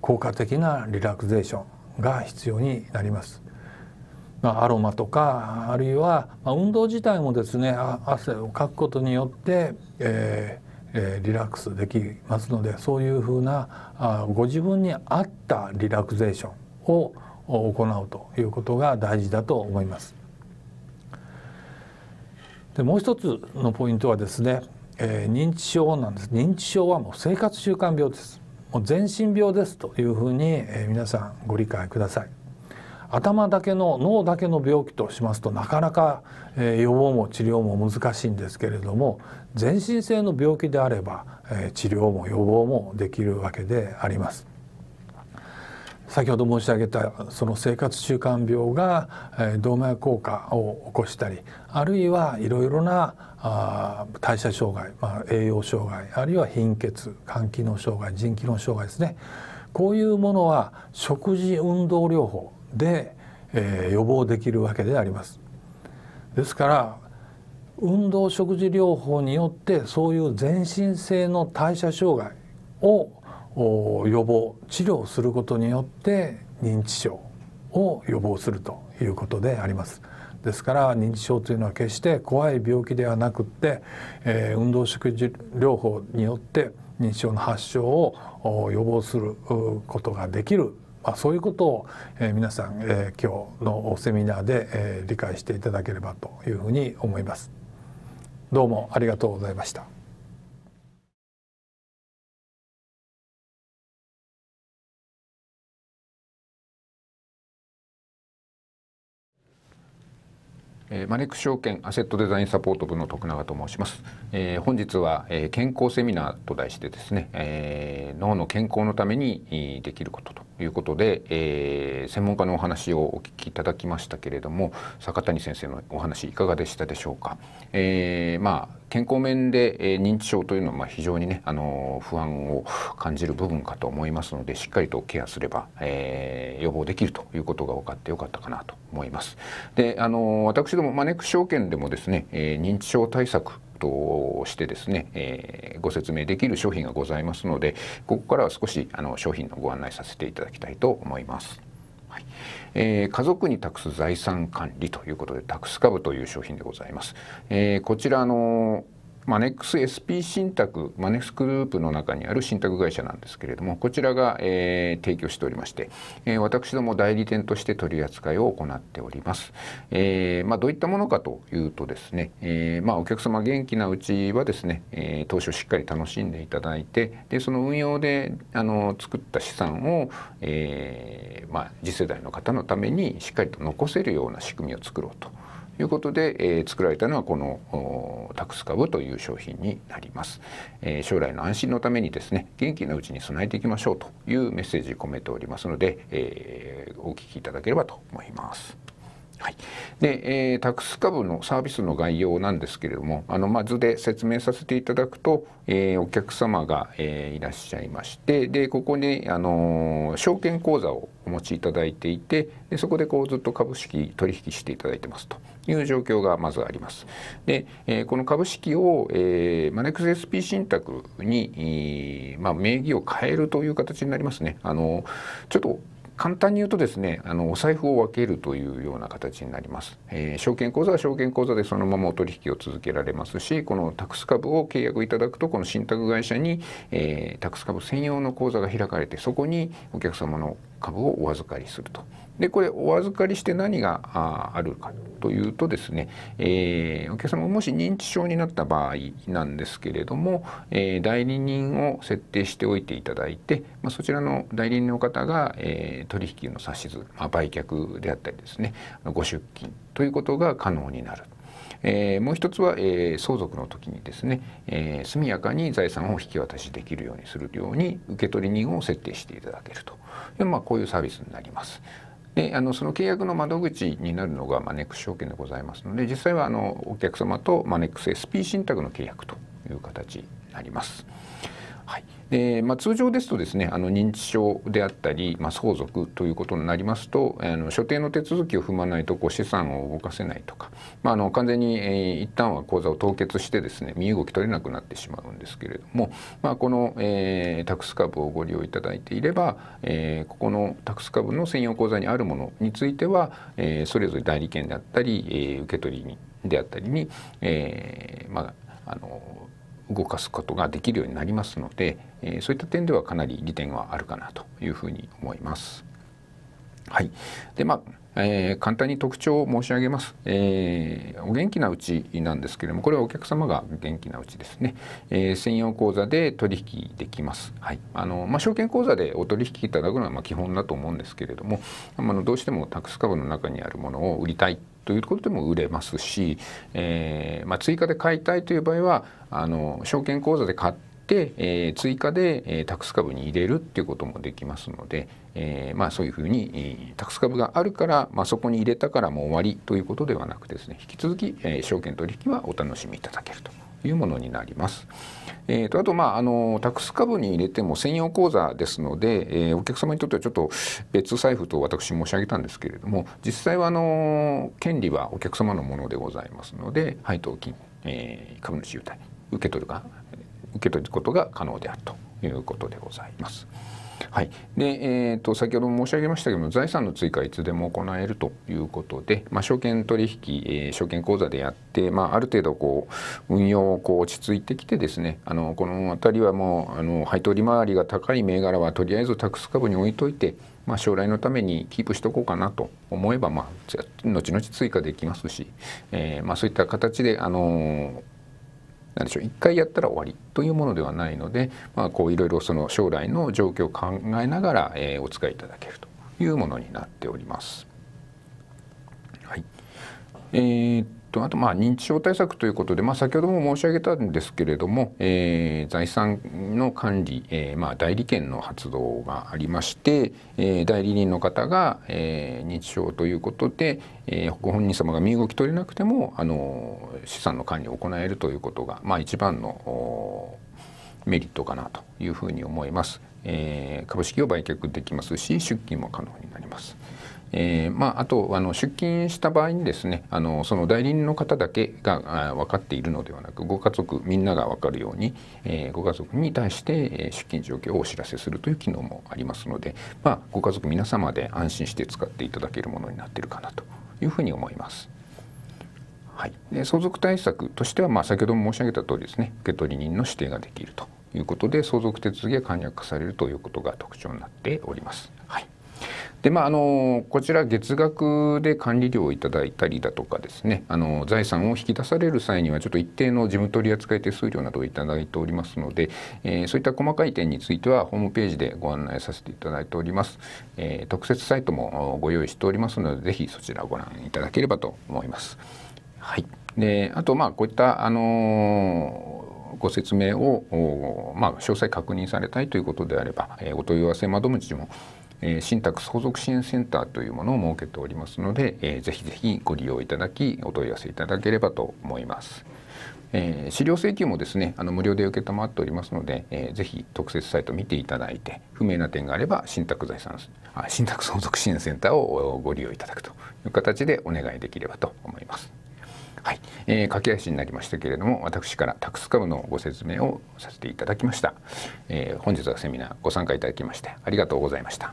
効果的なリラクゼーションが必要になります。まあ、アロマとかあるいは、まあ、運動自体もですね汗をかくことによって、えーえリラックスできますのでそういうふうなあご自分に合ったリラクゼーションを行うということが大事だと思います。でもう一つのポイントはですね、えー、認知症なんです認知症はもう生活習慣病ですもう全身病ですというふうに、え皆さんご理解ください頭だけの脳だけの病気としますとなかなか、え予防も治療も難しいんですけれども全身性の病気であれば、え治療も予防もできるわけであります。先ほど申し上げたその生活習慣病が、え動脈硬化を起こしたりあるいはいろいろなあ代謝障害、まあ、栄養障害あるいは貧血肝機能障害腎機能障害ですねこういうものは食事運動療法で、えー、予防できるわけであります。ですから運動食事療法によってそういう全身性の代謝障害を予防治療することによって認知症を予防するということであります。ですから認知症というのは決して怖い病気ではなくって、えー、運動食事療法によって認知症の発症を予防することができるまあ、そういうことを、え皆さん、え今日のセミナーで、え理解していただければというふうに思います。どうもありがとうございました。
えー、マネックス証券アセットデザインサポート部の徳永と申します、えー、本日は、えー、健康セミナーと題してですね、えー、脳の健康のためにできることということで、えー、専門家のお話をお聞きいただきましたけれども坂谷先生のお話いかがでしたでしょうか、えー、まあ健康面で、えー、認知症というのはまあ非常にね、あのー、不安を感じる部分かと思いますのでしっかりとケアすれば、えー、予防できるということが分かってよかったかなと思います。で、あのー、私どもマネック証券でもですね、えー、認知症対策としてですね、えー、ご説明できる商品がございますのでここからは少しあの商品のご案内させていただきたいと思います。えー、家族に託す財産管理ということで、タクス株という商品でございます。えー、こちらのマネックス SP 信託マネックスグループの中にある信託会社なんですけれどもこちらが、えー、提供しておりまして、えー、私ども代理店として取り扱いを行っております、えーまあ、どういったものかというとですね、えーまあ、お客様元気なうちはですね、えー、投資をしっかり楽しんでいただいてでその運用であの作った資産を、えーまあ、次世代の方のためにしっかりと残せるような仕組みを作ろうとということで、えー、作られたのはこのタクス株という商品になります、えー、将来の安心のためにですね元気なうちに備えていきましょうというメッセージ込めておりますので、えー、お聞きいただければと思います。はい、で、えー、タクス株のサービスの概要なんですけれどもあの、まあ、図で説明させていただくと、えー、お客様が、えー、いらっしゃいましてでここに、あの証券口座をお持ちいただいていてでそこでこうずっと株式取引していただいてますという状況がまずあります。で、えー、この株式を、えー、マネックス SP 信託に、えー、まあ、名義を変えるという形になりますね。あのちょっと簡単に言うとですねあのお財布を分けるというような形になります、えー、証券口座は証券口座でそのままお取引を続けられますしこのタックス株を契約いただくとこの信託会社に、えー、タックス株専用の口座が開かれてそこにお客様の株をお預かりすると。でこれお預かりして何があるかというとですね、えー、お客様もし認知症になった場合なんですけれども、えー、代理人を設定しておいていただいて、まあ、そちらの代理人の方が、えー、取引の指図、まあ、売却であったりですねご出金ということが可能になる。えー、もう一つは、えー、相続の時にですね、えー、速やかに財産を引き渡しできるようにするように受取人を設定していただけるとで、まあ、こういうサービスになります。であのその契約の窓口になるのがマネックス証券でございますので実際はあのお客様とマネックス SP 信託の契約という形になります。はいでまあ、通常ですとですねあの認知症であったり、まあ、相続ということになりますとあの所定の手続きを踏まないとこう資産を動かせないとか、まあ、あの完全に、えー、一旦は口座を凍結してですね身動き取れなくなってしまうんですけれども、まあ、この、えー、タクス株をご利用いただいていれば、えー、ここのタクス株の専用口座にあるものについては、えー、それぞれ代理権であったり、えー、受け取りにであったりに、えー、まああの動かすことができるようになりますので、えそういった点ではかなり利点はあるかなというふうに思います。はい、でまあえー、簡単に特徴を申し上げます、えー、お元気なうちなんですけれどもこれはお客様が元気なうちですね、えー、専用口座で取引できます、はいあのまあ、証券口座でお取引いただくのはま基本だと思うんですけれどもあのどうしてもタックス株の中にあるものを売りたいということでも売れますし、えーまあ、追加で買いたいという場合はあの証券口座で買って、えー、追加で、えー、タックス株に入れるっていうこともできますので、えーまあ、そういうふうに、えー、タックス株があるから、まあ、そこに入れたからもう終わりということではなくてですね引き続き、えー、証券取引はお楽しみいただけるというものになります。えーと、あと、まあ、あのタックス株に入れても専用口座ですので、えー、お客様にとってはちょっと別財布と私申し上げたんですけれども実際はあの権利はお客様のものでございますので配当金、えー、株主優待受け取るか、受け取ることが可能であるということでございます。はい、で、えーと、先ほども申し上げましたけども財産の追加はいつでも行えるということで、まあ、証券取引、えー、証券口座でやって、まあ、ある程度こう運用をこう落ち着いてきてですねあのこの辺りはもうあの配当利回りが高い銘柄はとりあえずタクス株に置いといて、まあ、将来のためにキープしとこうかなと思えば、まあ、後々追加できますし、えーまあ、そういった形であの何でしょう一回やったら終わりというものではないので、まあ、こういろいろその将来の状況を考えながら、えお使いいただけるというものになっております。はい、えーとあとまあ認知症対策ということで、まあ、先ほども申し上げたんですけれども、えー、財産の管理、えーまあ、代理権の発動がありまして、えー、代理人の方が、えー、認知症ということで、えー、ご本人様が身動き取れなくてもあの資産の管理を行えるということが、まあ、一番のメリットかなというふうに思います。えー、株式を売却できますし出金も可能になります。えーまあ、あとあの出勤した場合にですねあのその代理人の方だけが分かっているのではなくご家族みんなが分かるように、えー、ご家族に対して、え出勤状況をお知らせするという機能もありますので、まあ、ご家族皆様で安心して使っていただけるものになっているかなというふうに思います。はい、で相続対策としては、まあ、先ほども申し上げた通りですね受取人の指定ができるということで相続手続きが簡略化されるということが特徴になっております。でまあ、あのこちら月額で管理料をいただいたりだとかですねあの財産を引き出される際にはちょっと一定の事務取扱手数料などをいただいておりますので、えー、そういった細かい点についてはホームページでご案内させていただいております、えー、特設サイトもご用意しておりますのでぜひそちらをご覧いただければと思います。はい、であとまあこういったあのーご説明を、まあ、詳細確認されたいということであれば、えー、お問い合わせ窓口も、えー、信託相続支援センターというものを設けておりますので、えー、ぜひぜひご利用いただきお問い合わせいただければと思います。えー、資料請求もですねあの無料で承っておりますので、えー、ぜひ特設サイト見ていただいて不明な点があれば信託財産あ信託相続支援センターをご利用いただくという形でお願いできればと思います。はい、えー、駆け足になりましたけれども私からタックス株のご説明をさせていただきました、えー、本日はセミナーご参加いただきましてありがとうございました。